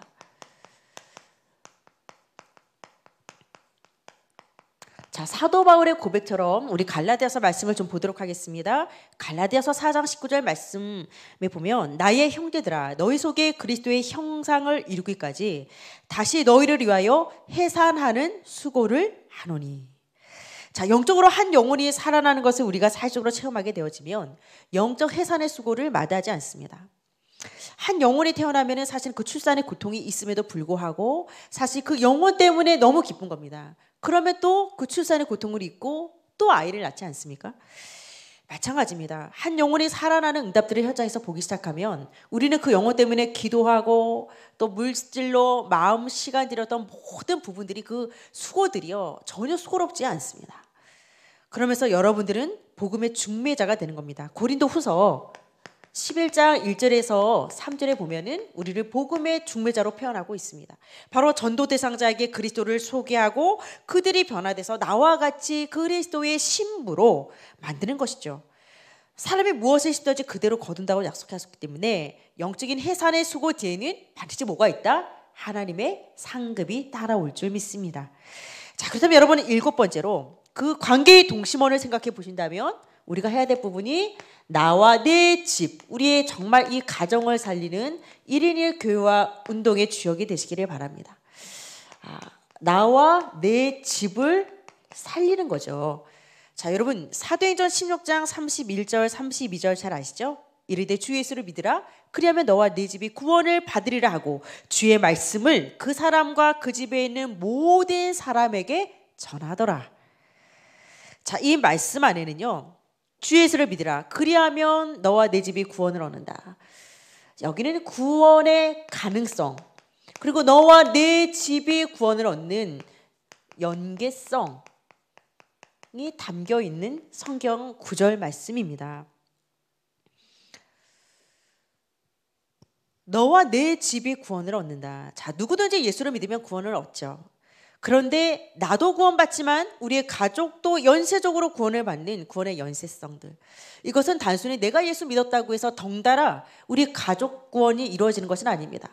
A: 자, 사도 바울의 고백처럼 우리 갈라디아서 말씀을 좀 보도록 하겠습니다. 갈라디아서 4장 19절 말씀에 보면 나의 형제들아 너희 속에 그리스도의 형상을 이루기까지 다시 너희를 위하여 해산하는 수고를 하노니. 자, 영적으로 한 영혼이 살아나는 것을 우리가 사실적으로 체험하게 되어지면 영적 해산의 수고를 마다하지 않습니다. 한 영혼이 태어나면 사실 그 출산의 고통이 있음에도 불구하고 사실 그 영혼 때문에 너무 기쁜 겁니다. 그러면 또 그 출산의 고통을 잊고 또 아이를 낳지 않습니까? 마찬가지입니다. 한 영혼이 살아나는 응답들을 현장에서 보기 시작하면 우리는 그 영혼 때문에 기도하고 또 물질로 마음 시간 들였던 모든 부분들이 그 수고들이요 전혀 수고롭지 않습니다. 그러면서 여러분들은 복음의 중매자가 되는 겁니다. 고린도 후서 11장 1절에서 3절에 보면은 우리를 복음의 중매자로 표현하고 있습니다. 바로 전도 대상자에게 그리스도를 소개하고 그들이 변화돼서 나와 같이 그리스도의 신부로 만드는 것이죠. 사람이 무엇을 시든지 그대로 거둔다고 약속하셨기 때문에 영적인 해산의 수고 뒤에는 반드시 뭐가 있다? 하나님의 상급이 따라올 줄 믿습니다. 자, 그렇다면 여러분 일곱 번째로 그 관계의 동심원을 생각해 보신다면 우리가 해야 될 부분이 나와 내 집, 우리의 정말 이 가정을 살리는 1인 1 교회와 운동의 주역이 되시기를 바랍니다. 아, 나와 내 집을 살리는 거죠. 자, 여러분 사도행전 16장 31절 32절 잘 아시죠? 이르되 주 예수를 믿으라 그리하면 너와 내 집이 구원을 받으리라 하고 주의 말씀을 그 사람과 그 집에 있는 모든 사람에게 전하더라. 자, 이 말씀 안에는요. 주 예수를 믿으라. 그리하면 너와 내 집이 구원을 얻는다. 여기는 구원의 가능성 그리고 너와 내 집이 구원을 얻는 연계성이 담겨 있는 성경 구절 말씀입니다. 너와 내 집이 구원을 얻는다. 자, 누구든지 예수를 믿으면 구원을 얻죠. 그런데 나도 구원받지만 우리의 가족도 연쇄적으로 구원을 받는 구원의 연쇄성들. 이것은 단순히 내가 예수 믿었다고 해서 덩달아 우리 가족 구원이 이루어지는 것은 아닙니다.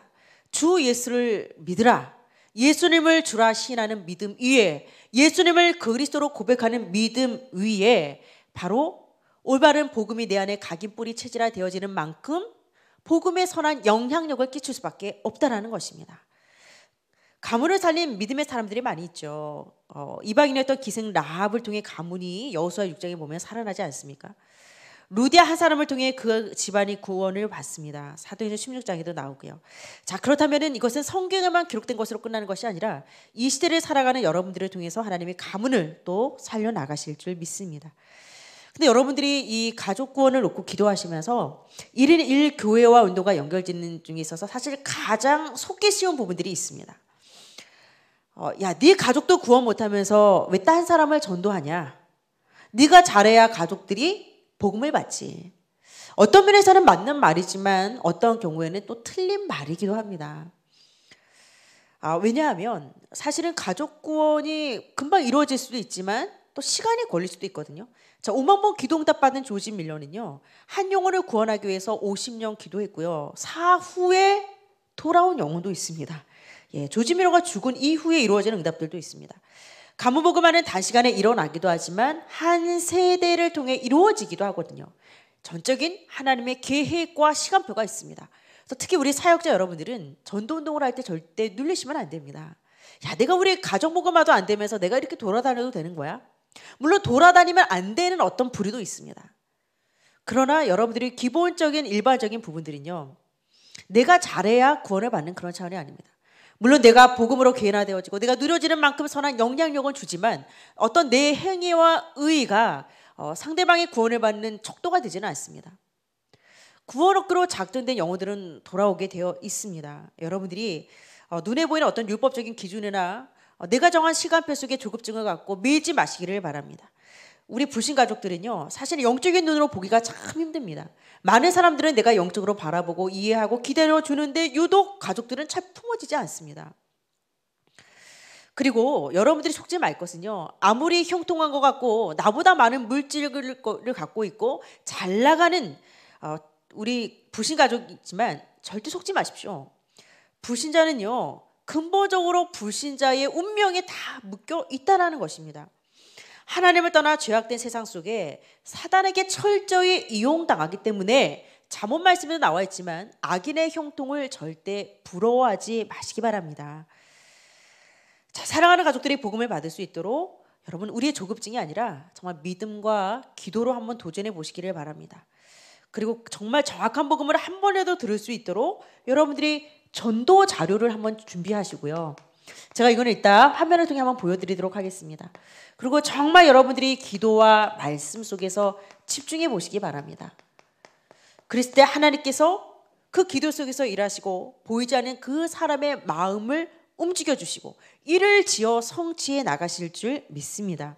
A: 주 예수를 믿으라. 예수님을 주라 시하는 믿음 위에 예수님을 그리스도로 고백하는 믿음 위에 바로 올바른 복음이 내 안에 각인뿌리 체질화 되어지는 만큼 복음의 선한 영향력을 끼칠 수밖에 없다라는 것입니다. 가문을 살린 믿음의 사람들이 많이 있죠. 어, 이방인이었던 기생 라합을 통해 가문이 여호수아 6장에 보면 살아나지 않습니까? 루디아 한 사람을 통해 그 집안이 구원을 받습니다. 사도행전 16장에도 나오고요. 자 그렇다면은 이것은 성경에만 기록된 것으로 끝나는 것이 아니라 이 시대를 살아가는 여러분들을 통해서 하나님이 가문을 또 살려 나가실 줄 믿습니다. 근데 여러분들이 이 가족 구원을 놓고 기도하시면서 1인 1 교회와 운동과 연결짓는 중에 있어서 사실 가장 속기 쉬운 부분들이 있습니다. 어, 야, 네 가족도 구원 못하면서 왜 딴 사람을 전도하냐? 네가 잘해야 가족들이 복음을 받지. 어떤 면에서는 맞는 말이지만 어떤 경우에는 또 틀린 말이기도 합니다. 아, 왜냐하면 사실은 가족 구원이 금방 이루어질 수도 있지만 또 시간이 걸릴 수도 있거든요. 자, 5만 번 기도응답 받은 조지 밀러는요한 영혼을 구원하기 위해서 50년 기도했고요. 사후에 돌아온 영혼도 있습니다. 예, 조지 미로가 죽은 이후에 이루어지는 응답들도 있습니다. 가무복음화는 단시간에 일어나기도 하지만 한 세대를 통해 이루어지기도 하거든요. 전적인 하나님의 계획과 시간표가 있습니다. 특히 우리 사역자 여러분들은 전도 운동을 할 때 절대 눌리시면 안 됩니다. 야, 내가 우리 가정 복음화도 안 되면서 내가 이렇게 돌아다녀도 되는 거야? 물론 돌아다니면 안 되는 어떤 부류도 있습니다. 그러나 여러분들이 기본적인 일반적인 부분들은요. 내가 잘해야 구원을 받는 그런 차원이 아닙니다. 물론 내가 복음으로 개인화되어지고 내가 누려지는 만큼 선한 영향력을 주지만 어떤 내 행위와 의의가 어, 상대방의 구원을 받는 척도가 되지는 않습니다. 구원 업으로 작전된 영혼들은 돌아오게 되어 있습니다. 여러분들이 어, 눈에 보이는 어떤 율법적인 기준이나 어, 내가 정한 시간표 속에 조급증을 갖고 밀지 마시기를 바랍니다. 우리 불신 가족들은요, 사실 영적인 눈으로 보기가 참 힘듭니다. 많은 사람들은 내가 영적으로 바라보고 이해하고 기대려 주는데 유독 가족들은 잘 품어지지 않습니다. 그리고 여러분들이 속지 말 것은요, 아무리 형통한 것 같고 나보다 많은 물질을 갖고 있고 잘 나가는 어, 우리 불신 가족이지만 절대 속지 마십시오. 불신자는요, 근본적으로 불신자의 운명에 다 묶여 있다라는 것입니다. 하나님을 떠나 죄악된 세상 속에 사단에게 철저히 이용당하기 때문에 잠언 말씀에도 나와 있지만 악인의 형통을 절대 부러워하지 마시기 바랍니다. 자, 사랑하는 가족들이 복음을 받을 수 있도록 여러분 우리의 조급증이 아니라 정말 믿음과 기도로 한번 도전해 보시기를 바랍니다. 그리고 정말 정확한 복음을 한 번에도 들을 수 있도록 여러분들이 전도 자료를 한번 준비하시고요. 제가 이거는 이따 화면을 통해 한번 보여드리도록 하겠습니다. 그리고 정말 여러분들이 기도와 말씀 속에서 집중해 보시기 바랍니다. 그랬을 때 하나님께서 그 기도 속에서 일하시고 보이지 않는 그 사람의 마음을 움직여 주시고 일을 지어 성취해 나가실 줄 믿습니다.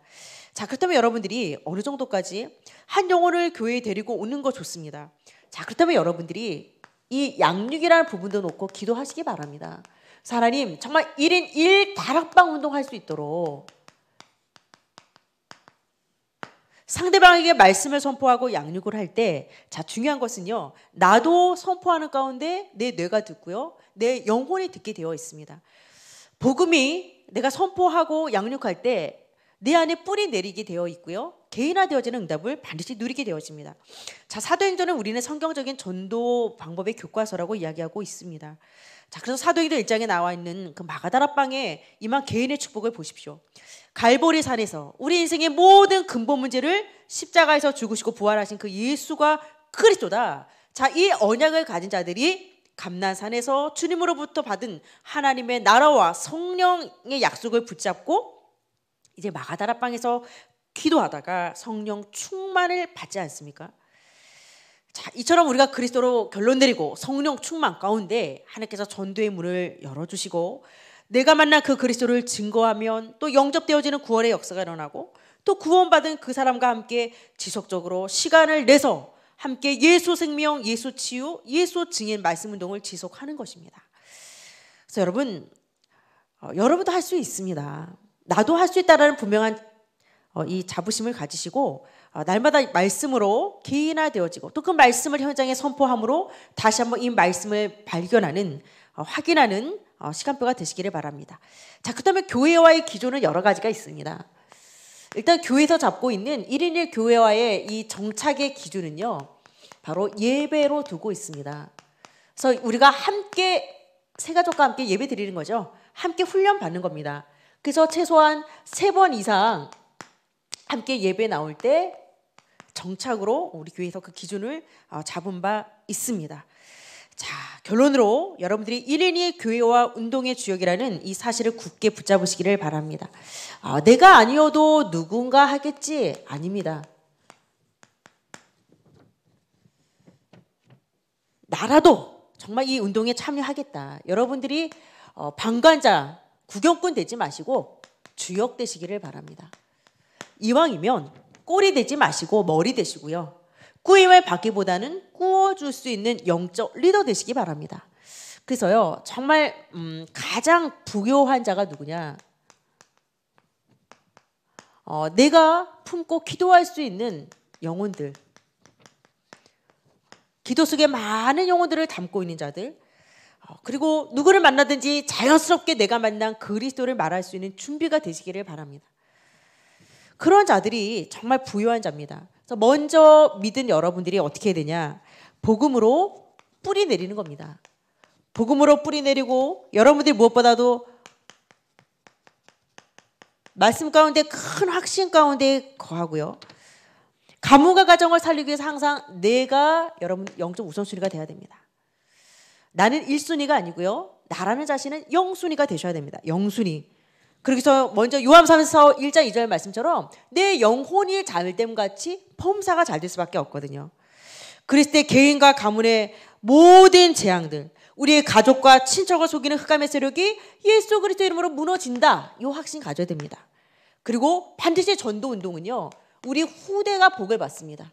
A: 자, 그렇다면 여러분들이 어느 정도까지 한 영혼을 교회에 데리고 오는 거 좋습니다. 자, 그렇다면 여러분들이 이 양육이라는 부분도 놓고 기도하시기 바랍니다. 하나님 정말 1인 1 다락방 운동할 수 있도록 상대방에게 말씀을 선포하고 양육을 할때자 중요한 것은요 나도 선포하는 가운데 내 뇌가 듣고요 내 영혼이 듣게 되어 있습니다 복음이 내가 선포하고 양육할 때 내 안에 뿌리 내리게 되어 있고요 개인화되어지는 응답을 반드시 누리게 되어집니다 자 사도행전은 우리는 성경적인 전도 방법의 교과서라고 이야기하고 있습니다 자, 그래서 사도행전 1장에 나와 있는 그 마가다라 빵에 이만 개인의 축복을 보십시오. 갈보리 산에서 우리 인생의 모든 근본 문제를 십자가에서 죽으시고 부활하신 그 예수가 그리스도다. 자, 이 언약을 가진 자들이 감난산에서 주님으로부터 받은 하나님의 나라와 성령의 약속을 붙잡고 이제 마가다라 빵에서 기도하다가 성령 충만을 받지 않습니까? 자, 이처럼 우리가 그리스도로 결론 내리고 성령 충만 가운데 하나님께서 전도의 문을 열어주시고 내가 만난 그 그리스도를 증거하면 또 영접되어지는 구원의 역사가 일어나고 또 구원받은 그 사람과 함께 지속적으로 시간을 내서 함께 예수 생명, 예수 치유, 예수 증인 말씀 운동을 지속하는 것입니다. 그래서 여러분, 어, 여러분도 할 수 있습니다. 나도 할 수 있다라는 분명한 어, 이 자부심을 가지시고 어, 날마다 말씀으로 개인화되어지고 또 그 말씀을 현장에 선포함으로 다시 한번 이 말씀을 발견하는 어, 확인하는 어, 시간표가 되시기를 바랍니다. 자, 그다음에 교회와의 기조는 여러 가지가 있습니다. 일단 교회에서 잡고 있는 1인일 교회와의 이 정착의 기준은요. 바로 예배로 두고 있습니다. 그래서 우리가 함께 세 가족과 함께 예배 드리는 거죠. 함께 훈련 받는 겁니다. 그래서 최소한 세 번 이상 함께 예배 나올 때 정착으로 우리 교회에서 그 기준을 어, 잡은 바 있습니다. 자, 결론으로 여러분들이 1인의 교회와 운동의 주역이라는 이 사실을 굳게 붙잡으시기를 바랍니다. 아, 내가 아니어도 누군가 하겠지? 아닙니다. 나라도 정말 이 운동에 참여하겠다. 여러분들이 어, 방관자, 구경꾼 되지 마시고 주역 되시기를 바랍니다. 이왕이면 꼴이 되지 마시고 머리 되시고요. 꾸임을 받기보다는 꾸어줄 수 있는 영적 리더 되시기 바랍니다. 그래서요, 정말 음, 가장 부교한 자가 누구냐? 어, 내가 품고 기도할 수 있는 영혼들. 기도 속에 많은 영혼들을 담고 있는 자들. 어, 그리고 누구를 만나든지 자연스럽게 내가 만난 그리스도를 말할 수 있는 준비가 되시기를 바랍니다. 그런 자들이 정말 부유한 자입니다. 그래서 먼저 믿은 여러분들이 어떻게 해야 되냐? 복음으로 뿌리 내리는 겁니다. 복음으로 뿌리 내리고 여러분들이 무엇보다도 말씀 가운데 큰 확신 가운데 거하고요. 가문과 가정을 살리기 위해서 항상 내가 여러분 영적 우선순위가 돼야 됩니다. 나는 1순위가 아니고요. 나라는 자신은 영순위가 되셔야 됩니다. 영순위. 그러기서 먼저 요한삼서 1장 2절 말씀처럼 내 영혼이 잘됨 같이 폼사가 잘 될 수밖에 없거든요. 그리스도의 개인과 가문의 모든 재앙들, 우리의 가족과 친척을 속이는 흑암의 세력이 예수 그리스도 이름으로 무너진다. 이 확신 가져야 됩니다. 그리고 반드시 전도 운동은요. 우리 후대가 복을 받습니다.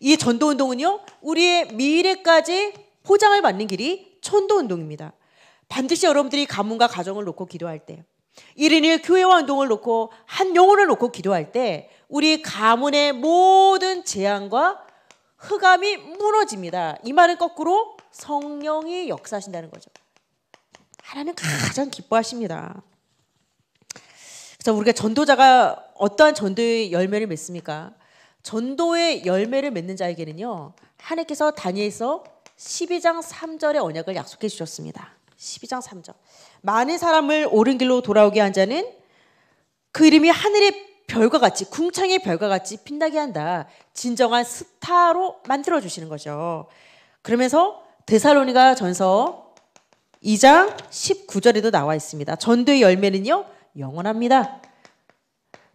A: 이 전도 운동은요. 우리의 미래까지 포장을 받는 길이 천도 운동입니다. 반드시 여러분들이 가문과 가정을 놓고 기도할 때 1인일 교회와 운동을 놓고 한 영혼을 놓고 기도할 때 우리 가문의 모든 재앙과 흑암이 무너집니다. 이 말은 거꾸로 성령이 역사하신다는 거죠. 하나님 가장 기뻐하십니다. 그래서 우리가 전도자가 어떠한 전도의 열매를 맺습니까? 전도의 열매를 맺는 자에게는요. 하나님께서 다니엘서 12장 3절의 언약을 약속해 주셨습니다. 12장 3절. 많은 사람을 옳은 길로 돌아오게 한 자는 그 이름이 하늘의 별과 같이 궁창의 별과 같이 빛나게 한다. 진정한 스타로 만들어 주시는 거죠. 그러면서 데살로니가 전서 2장 19절에도 나와 있습니다. 전도의 열매는요 영원합니다.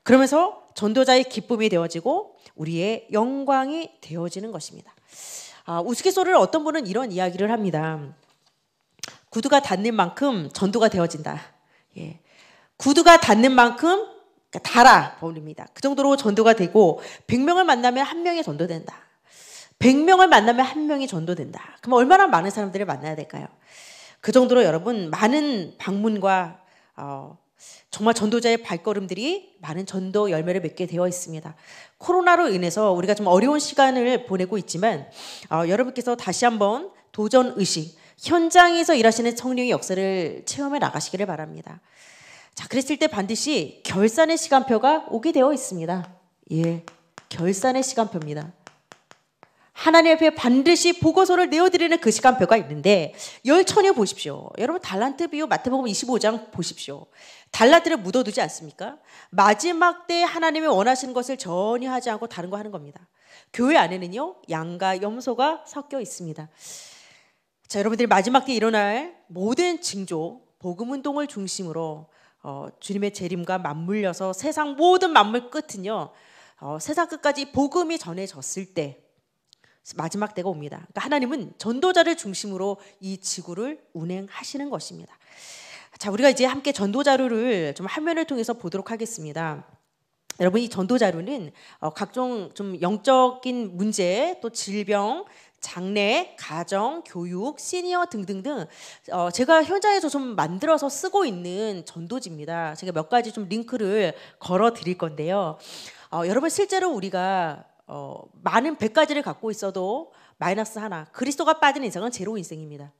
A: 그러면서 전도자의 기쁨이 되어지고 우리의 영광이 되어지는 것입니다. 아, 우스갯소리를 어떤 분은 이런 이야기를 합니다. 구두가 닿는 만큼 전도가 되어진다. 예. 구두가 닿는 만큼 달아 그러니까 버립니다. 그 정도로 전도가 되고 100명을 만나면 한 명이 전도된다. 100명을 만나면 한 명이 전도된다. 그럼 얼마나 많은 사람들을 만나야 될까요? 그 정도로 여러분 많은 방문과 어, 정말 전도자의 발걸음들이 많은 전도 열매를 맺게 되어 있습니다. 코로나로 인해서 우리가 좀 어려운 시간을 보내고 있지만 어, 여러분께서 다시 한번 도전 의식, 현장에서 일하시는 성령의 역사를 체험해 나가시기를 바랍니다. 자, 그랬을 때 반드시 결산의 시간표가 오게 되어 있습니다. 예. 결산의 시간표입니다. 하나님 앞에 반드시 보고서를 내어드리는 그 시간표가 있는데 열 처녀 보십시오. 여러분 달란트 비유 마태복음 25장 보십시오. 달란트를 묻어두지 않습니까? 마지막 때 하나님이 원하시는 것을 전혀 하지 않고 다른 거 하는 겁니다. 교회 안에는요 양과 염소가 섞여 있습니다. 자, 여러분들이 마지막 때 일어날 모든 징조, 복음 운동을 중심으로 어, 주님의 재림과 맞물려서 세상 모든 만물 끝은요. 어, 세상 끝까지 복음이 전해졌을 때 마지막 때가 옵니다. 그러니까 하나님은 전도자를 중심으로 이 지구를 운행하시는 것입니다. 자, 우리가 이제 함께 전도 자료를 좀 화면을 통해서 보도록 하겠습니다. 여러분 이 전도 자료는 어, 각종 좀 영적인 문제 또 질병 장례, 가정, 교육, 시니어 등등등 어, 제가 현장에서 좀 만들어서 쓰고 있는 전도지입니다. 제가 몇 가지 좀 링크를 걸어 드릴 건데요. 어, 여러분 실제로 우리가 어, 많은 100가지를 갖고 있어도 마이너스 하나 그리스도가 빠진 인생은 제로 인생입니다.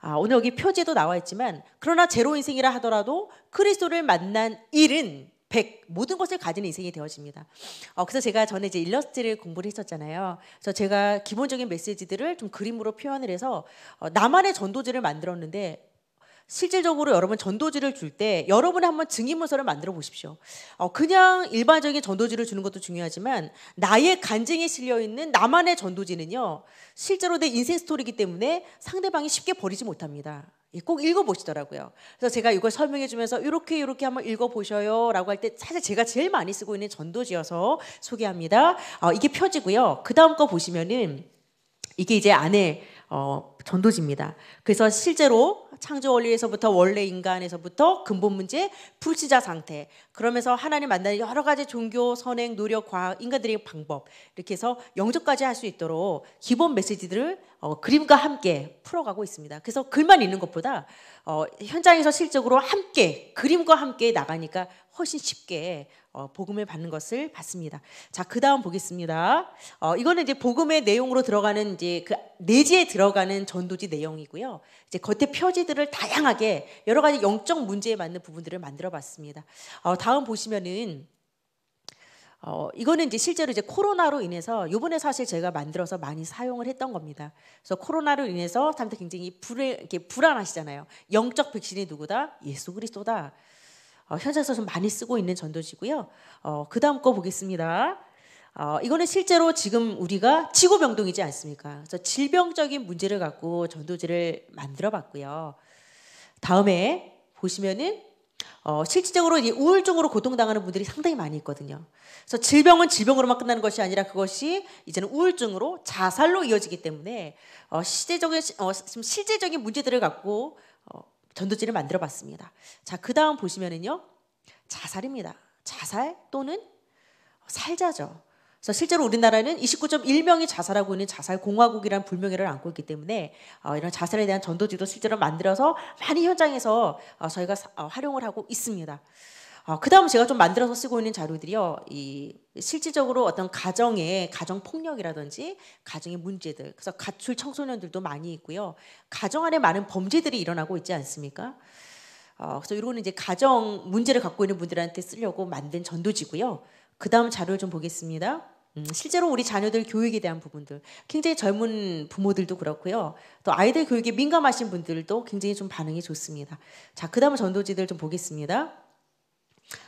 A: 아, 오늘 여기 표지도 나와 있지만 그러나 제로 인생이라 하더라도 그리스도를 만난 일은 백 모든 것을 가지는 인생이 되어집니다. 어, 그래서 제가 전에 이제 일러스트를 공부를 했었잖아요. 그래서 제가 기본적인 메시지들을 좀 그림으로 표현을 해서 어, 나만의 전도지를 만들었는데 실질적으로 여러분 전도지를 줄 때 여러분이 한번 증인문서를 만들어 보십시오. 어, 그냥 일반적인 전도지를 주는 것도 중요하지만 나의 간증에 실려 있는 나만의 전도지는요 실제로 내 인생 스토리이기 때문에 상대방이 쉽게 버리지 못합니다. 예, 꼭 읽어보시더라고요. 그래서 제가 이걸 설명해 주면서 이렇게 이렇게 한번 읽어보셔요 라고 할 때 사실 제가 제일 많이 쓰고 있는 전도지여서 소개합니다. 어, 이게 표지고요. 그 다음 거 보시면은 이게 이제 안에 어, 전도지입니다. 그래서 실제로 창조 원리에서부터 원래 인간에서부터 근본 문제, 불치자 상태, 그러면서 하나님 만나는 여러 가지 종교, 선행, 노력, 과학, 인간들의 방법 이렇게 해서 영접까지 할 수 있도록 기본 메시지들을 어, 그림과 함께 풀어가고 있습니다. 그래서 글만 읽는 것보다 어, 현장에서 실적으로 함께 그림과 함께 나가니까 훨씬 쉽게 어, 복음을 받는 것을 봤습니다. 자, 그 다음 보겠습니다. 어, 이거는 이제 복음의 내용으로 들어가는 이제 그 내지에 들어가는 전도지 내용이고요. 이제 겉에 표지들을 다양하게 여러 가지 영적 문제에 맞는 부분들을 만들어 봤습니다. 어, 다음 보시면은 어, 이거는 이제 실제로 이제 코로나로 인해서 요번에 사실 제가 만들어서 많이 사용을 했던 겁니다. 그래서 코로나로 인해서 사람들 굉장히 불에, 이렇게 불안하시잖아요. 영적 백신이 누구다? 예수 그리스도다. 어, 현장에서 좀 많이 쓰고 있는 전도시고요. 어, 그 다음 거 보겠습니다. 어, 이거는 실제로 지금 우리가 치고 병동이지 않습니까? 그래서 질병적인 문제를 갖고 전도지를 만들어 봤고요. 다음에 보시면은 어, 실질적으로 이 우울증으로 고통당하는 분들이 상당히 많이 있거든요. 그래서 질병은 질병으로만 끝나는 것이 아니라 그것이 이제는 우울증으로 자살로 이어지기 때문에 어, 시대적인 어, 실질적인 문제들을 갖고 어, 전도지를 만들어봤습니다. 자, 그 다음 보시면은요, 자살입니다. 자살 또는 살자죠. 그래서 실제로 우리나라는 29.1명이 자살하고 있는 자살 공화국이라는 불명예를 안고 있기 때문에 어, 이런 자살에 대한 전도지도 실제로 만들어서 많이 현장에서 어, 저희가 어, 활용을 하고 있습니다. 어, 그 다음 제가 좀 만들어서 쓰고 있는 자료들이요. 이 실질적으로 어떤 가정의 가정 폭력이라든지 가정의 문제들, 그래서 가출 청소년들도 많이 있고요. 가정 안에 많은 범죄들이 일어나고 있지 않습니까? 어, 그래서 이거는 이제 가정 문제를 갖고 있는 분들한테 쓰려고 만든 전도지고요. 그 다음 자료를 좀 보겠습니다. 음, 실제로 우리 자녀들 교육에 대한 부분들 굉장히 젊은 부모들도 그렇고요. 또 아이들 교육에 민감하신 분들도 굉장히 좀 반응이 좋습니다. 자, 그 다음 전도지들 좀 보겠습니다.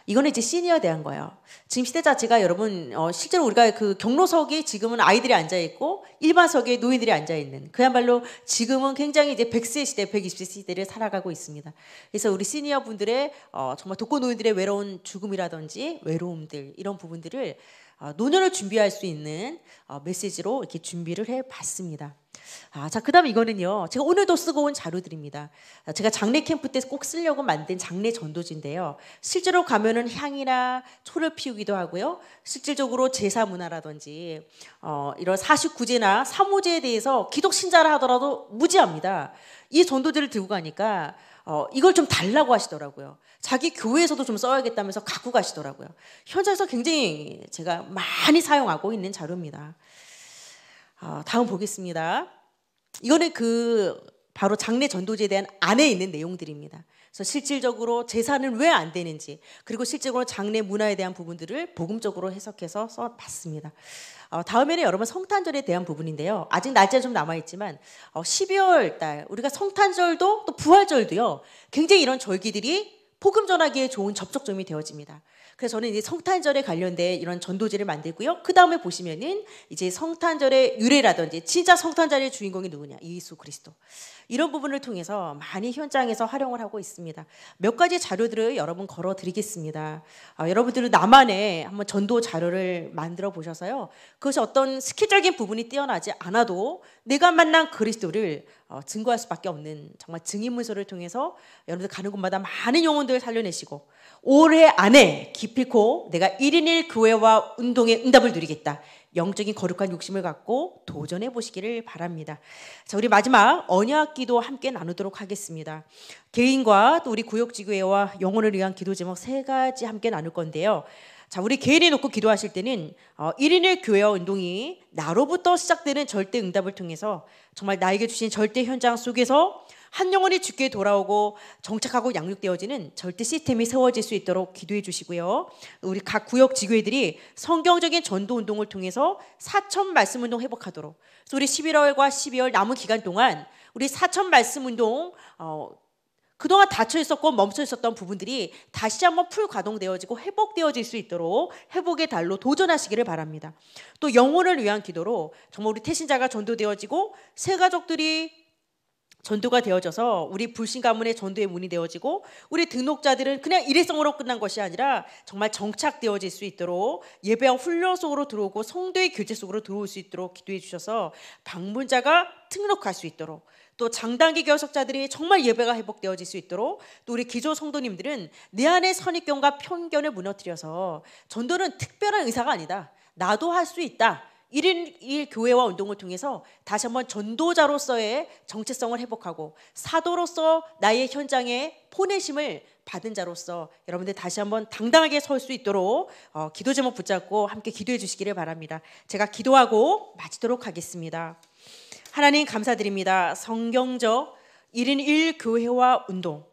A: 이거는 이제 시니어에 대한 거예요. 지금 시대 자체가 여러분 어, 실제로 우리가 그 경로석에 지금은 아이들이 앉아 있고 일반석에 노인들이 앉아 있는 그야말로 지금은 굉장히 이제 100세 시대, 120세 시대를 살아가고 있습니다. 그래서 우리 시니어 분들의 어, 정말 독거 노인들의 외로운 죽음이라든지 외로움들 이런 부분들을 아, 노년을 준비할 수 있는 어, 메시지로 이렇게 준비를 해봤습니다. 아, 자, 그 다음에 이거는요. 제가 오늘도 쓰고 온 자료들입니다. 아, 제가 장례 캠프 때 꼭 쓰려고 만든 장례 전도지인데요. 실제로 가면은 향이나 초를 피우기도 하고요. 실질적으로 제사 문화라든지, 어, 이런 49제나 사무제에 대해서 기독신자라 하더라도 무지합니다. 이 전도지를 들고 가니까, 어, 이걸 좀 달라고 하시더라고요. 자기 교회에서도 좀 써야겠다면서 갖고 가시더라고요. 현장에서 굉장히 제가 많이 사용하고 있는 자료입니다. 어, 다음 보겠습니다. 이거는 그 바로 장례 전도제에 대한 안에 있는 내용들입니다. 그래서 실질적으로 재산은 왜 안 되는지 그리고 실질적으로 장례 문화에 대한 부분들을 복음적으로 해석해서 써봤습니다. 어, 다음에는 여러분 성탄절에 대한 부분인데요. 아직 날짜 좀 남아있지만 어, 12월 달 우리가 성탄절도 또 부활절도요. 굉장히 이런 절기들이 복음 전하기에 좋은 접촉점이 되어집니다. 그래서 저는 이제 성탄절에 관련된 이런 전도지를 만들고요. 그 다음에 보시면은 이제 성탄절의 유래라든지 진짜 성탄절의 주인공이 누구냐? 예수 그리스도. 이런 부분을 통해서 많이 현장에서 활용을 하고 있습니다. 몇 가지 자료들을 여러분 걸어 드리겠습니다. 아, 어, 여러분들은 나만의 한번 전도 자료를 만들어 보셔서요. 그것이 어떤 스킬적인 부분이 뛰어나지 않아도 내가 만난 그리스도를 어, 증거할 수밖에 없는 정말 증인문서를 통해서 여러분들 가는 곳마다 많은 영혼들을 살려내시고 올해 안에 기필코 내가 1인 1교회와 운동에 응답을 누리겠다. 영적인 거룩한 욕심을 갖고 도전해 보시기를 바랍니다. 자, 우리 마지막 언약 기도 함께 나누도록 하겠습니다. 개인과 또 우리 구역 지구회와 영혼을 위한 기도 제목 세 가지 함께 나눌 건데요. 자, 우리 개인이 놓고 기도하실 때는 어, 1인의 교회와 운동이 나로부터 시작되는 절대 응답을 통해서 정말 나에게 주신 절대 현장 속에서 한 영혼이 주께 돌아오고 정착하고 양육되어지는 절대 시스템이 세워질 수 있도록 기도해 주시고요. 우리 각 구역 지교회들이 성경적인 전도 운동을 통해서 사천 말씀 운동 회복하도록. 그래서 우리 11월과 12월 남은 기간 동안 우리 사천 말씀 운동 어, 그동안 닫혀 있었고 멈춰 있었던 부분들이 다시 한번 풀 가동되어지고 회복되어질 수 있도록 회복의 달로 도전하시기를 바랍니다. 또 영혼을 위한 기도로 정말 우리 태신자가 전도되어지고 새 가족들이 전도가 되어져서 우리 불신 가문의 전도의 문이 되어지고 우리 등록자들은 그냥 일회성으로 끝난 것이 아니라 정말 정착되어질 수 있도록 예배와 훈련 속으로 들어오고 성도의 교제 속으로 들어올 수 있도록 기도해 주셔서 방문자가 등록할 수 있도록 또 장단기 결석자들이 정말 예배가 회복되어질 수 있도록 또 우리 기조 성도님들은 내 안의 선입견과 편견을 무너뜨려서 전도는 특별한 의사가 아니다. 나도 할 수 있다. 1인1 교회와 운동을 통해서 다시 한번 전도자로서의 정체성을 회복하고 사도로서 나의 현장에 포내심을 받은 자로서 여러분들 다시 한번 당당하게 설 수 있도록 어, 기도 제목 붙잡고 함께 기도해 주시기를 바랍니다. 제가 기도하고 마치도록 하겠습니다. 하나님 감사드립니다. 성경적 1인1 교회와 운동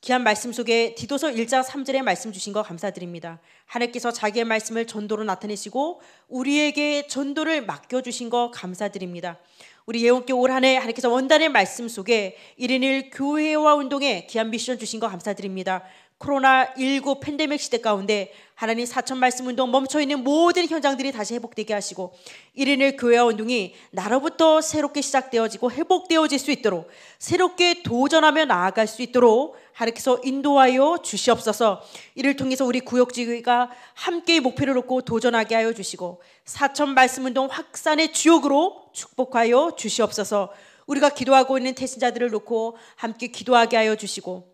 A: 귀한 말씀 속에 디도서 1장 3절의 말씀 주신 거 감사드립니다. 하나님께서 자기의 말씀을 전도로 나타내시고 우리에게 전도를 맡겨 주신 거 감사드립니다. 우리 예원교 올 한해 하나님께서 원단의 말씀 속에 1인1 교회와 운동에 귀한 미션 주신 거 감사드립니다. 코로나19 팬데믹 시대 가운데 하나님 사천 말씀 운동 멈춰있는 모든 현장들이 다시 회복되게 하시고 1인일 교회와 운동이 나로부터 새롭게 시작되어지고 회복되어질 수 있도록 새롭게 도전하며 나아갈 수 있도록 하나님께서 인도하여 주시옵소서 이를 통해서 우리 구역지가 함께 목표를 놓고 도전하게 하여 주시고 사천 말씀 운동 확산의 주역으로 축복하여 주시옵소서 우리가 기도하고 있는 태신자들을 놓고 함께 기도하게 하여 주시고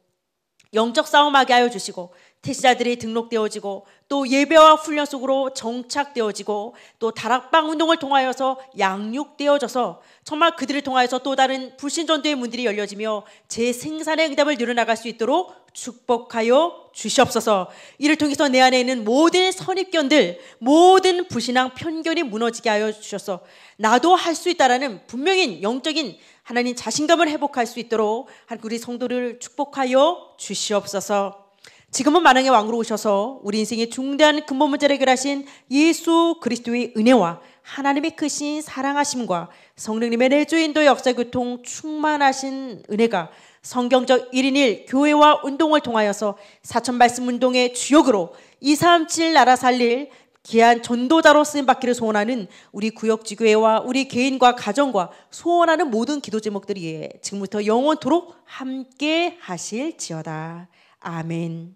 A: 영적 싸움하게 하여 주시고 택시자들이 등록되어지고 또 예배와 훈련 속으로 정착되어지고 또 다락방 운동을 통하여서 양육되어져서 정말 그들을 통하여서 또 다른 불신전도의 문들이 열려지며 제 생산의 응답을 늘어나갈 수 있도록 축복하여 주시옵소서 이를 통해서 내 안에 있는 모든 선입견들 모든 불신앙 편견이 무너지게 하여 주셔서 나도 할 수 있다라는 분명인 영적인 하나님 자신감을 회복할 수 있도록 우리 성도를 축복하여 주시옵소서. 지금은 만왕의 왕으로 오셔서 우리 인생의 중대한 근본 문제를 해결하신 예수 그리스도의 은혜와 하나님의 크신 그 사랑하심과 성령님의 내주인도 역사교통 충만하신 은혜가 성경적 1인 1 교회와 운동을 통하여서 사천 말씀 운동의 주역으로 237 나라 살릴 귀한 전도자로 쓰임받기를 소원하는 우리 구역지교회와 우리 개인과 가정과 소원하는 모든 기도 제목들이 지금부터 영원토록 함께 하실지어다. 아멘.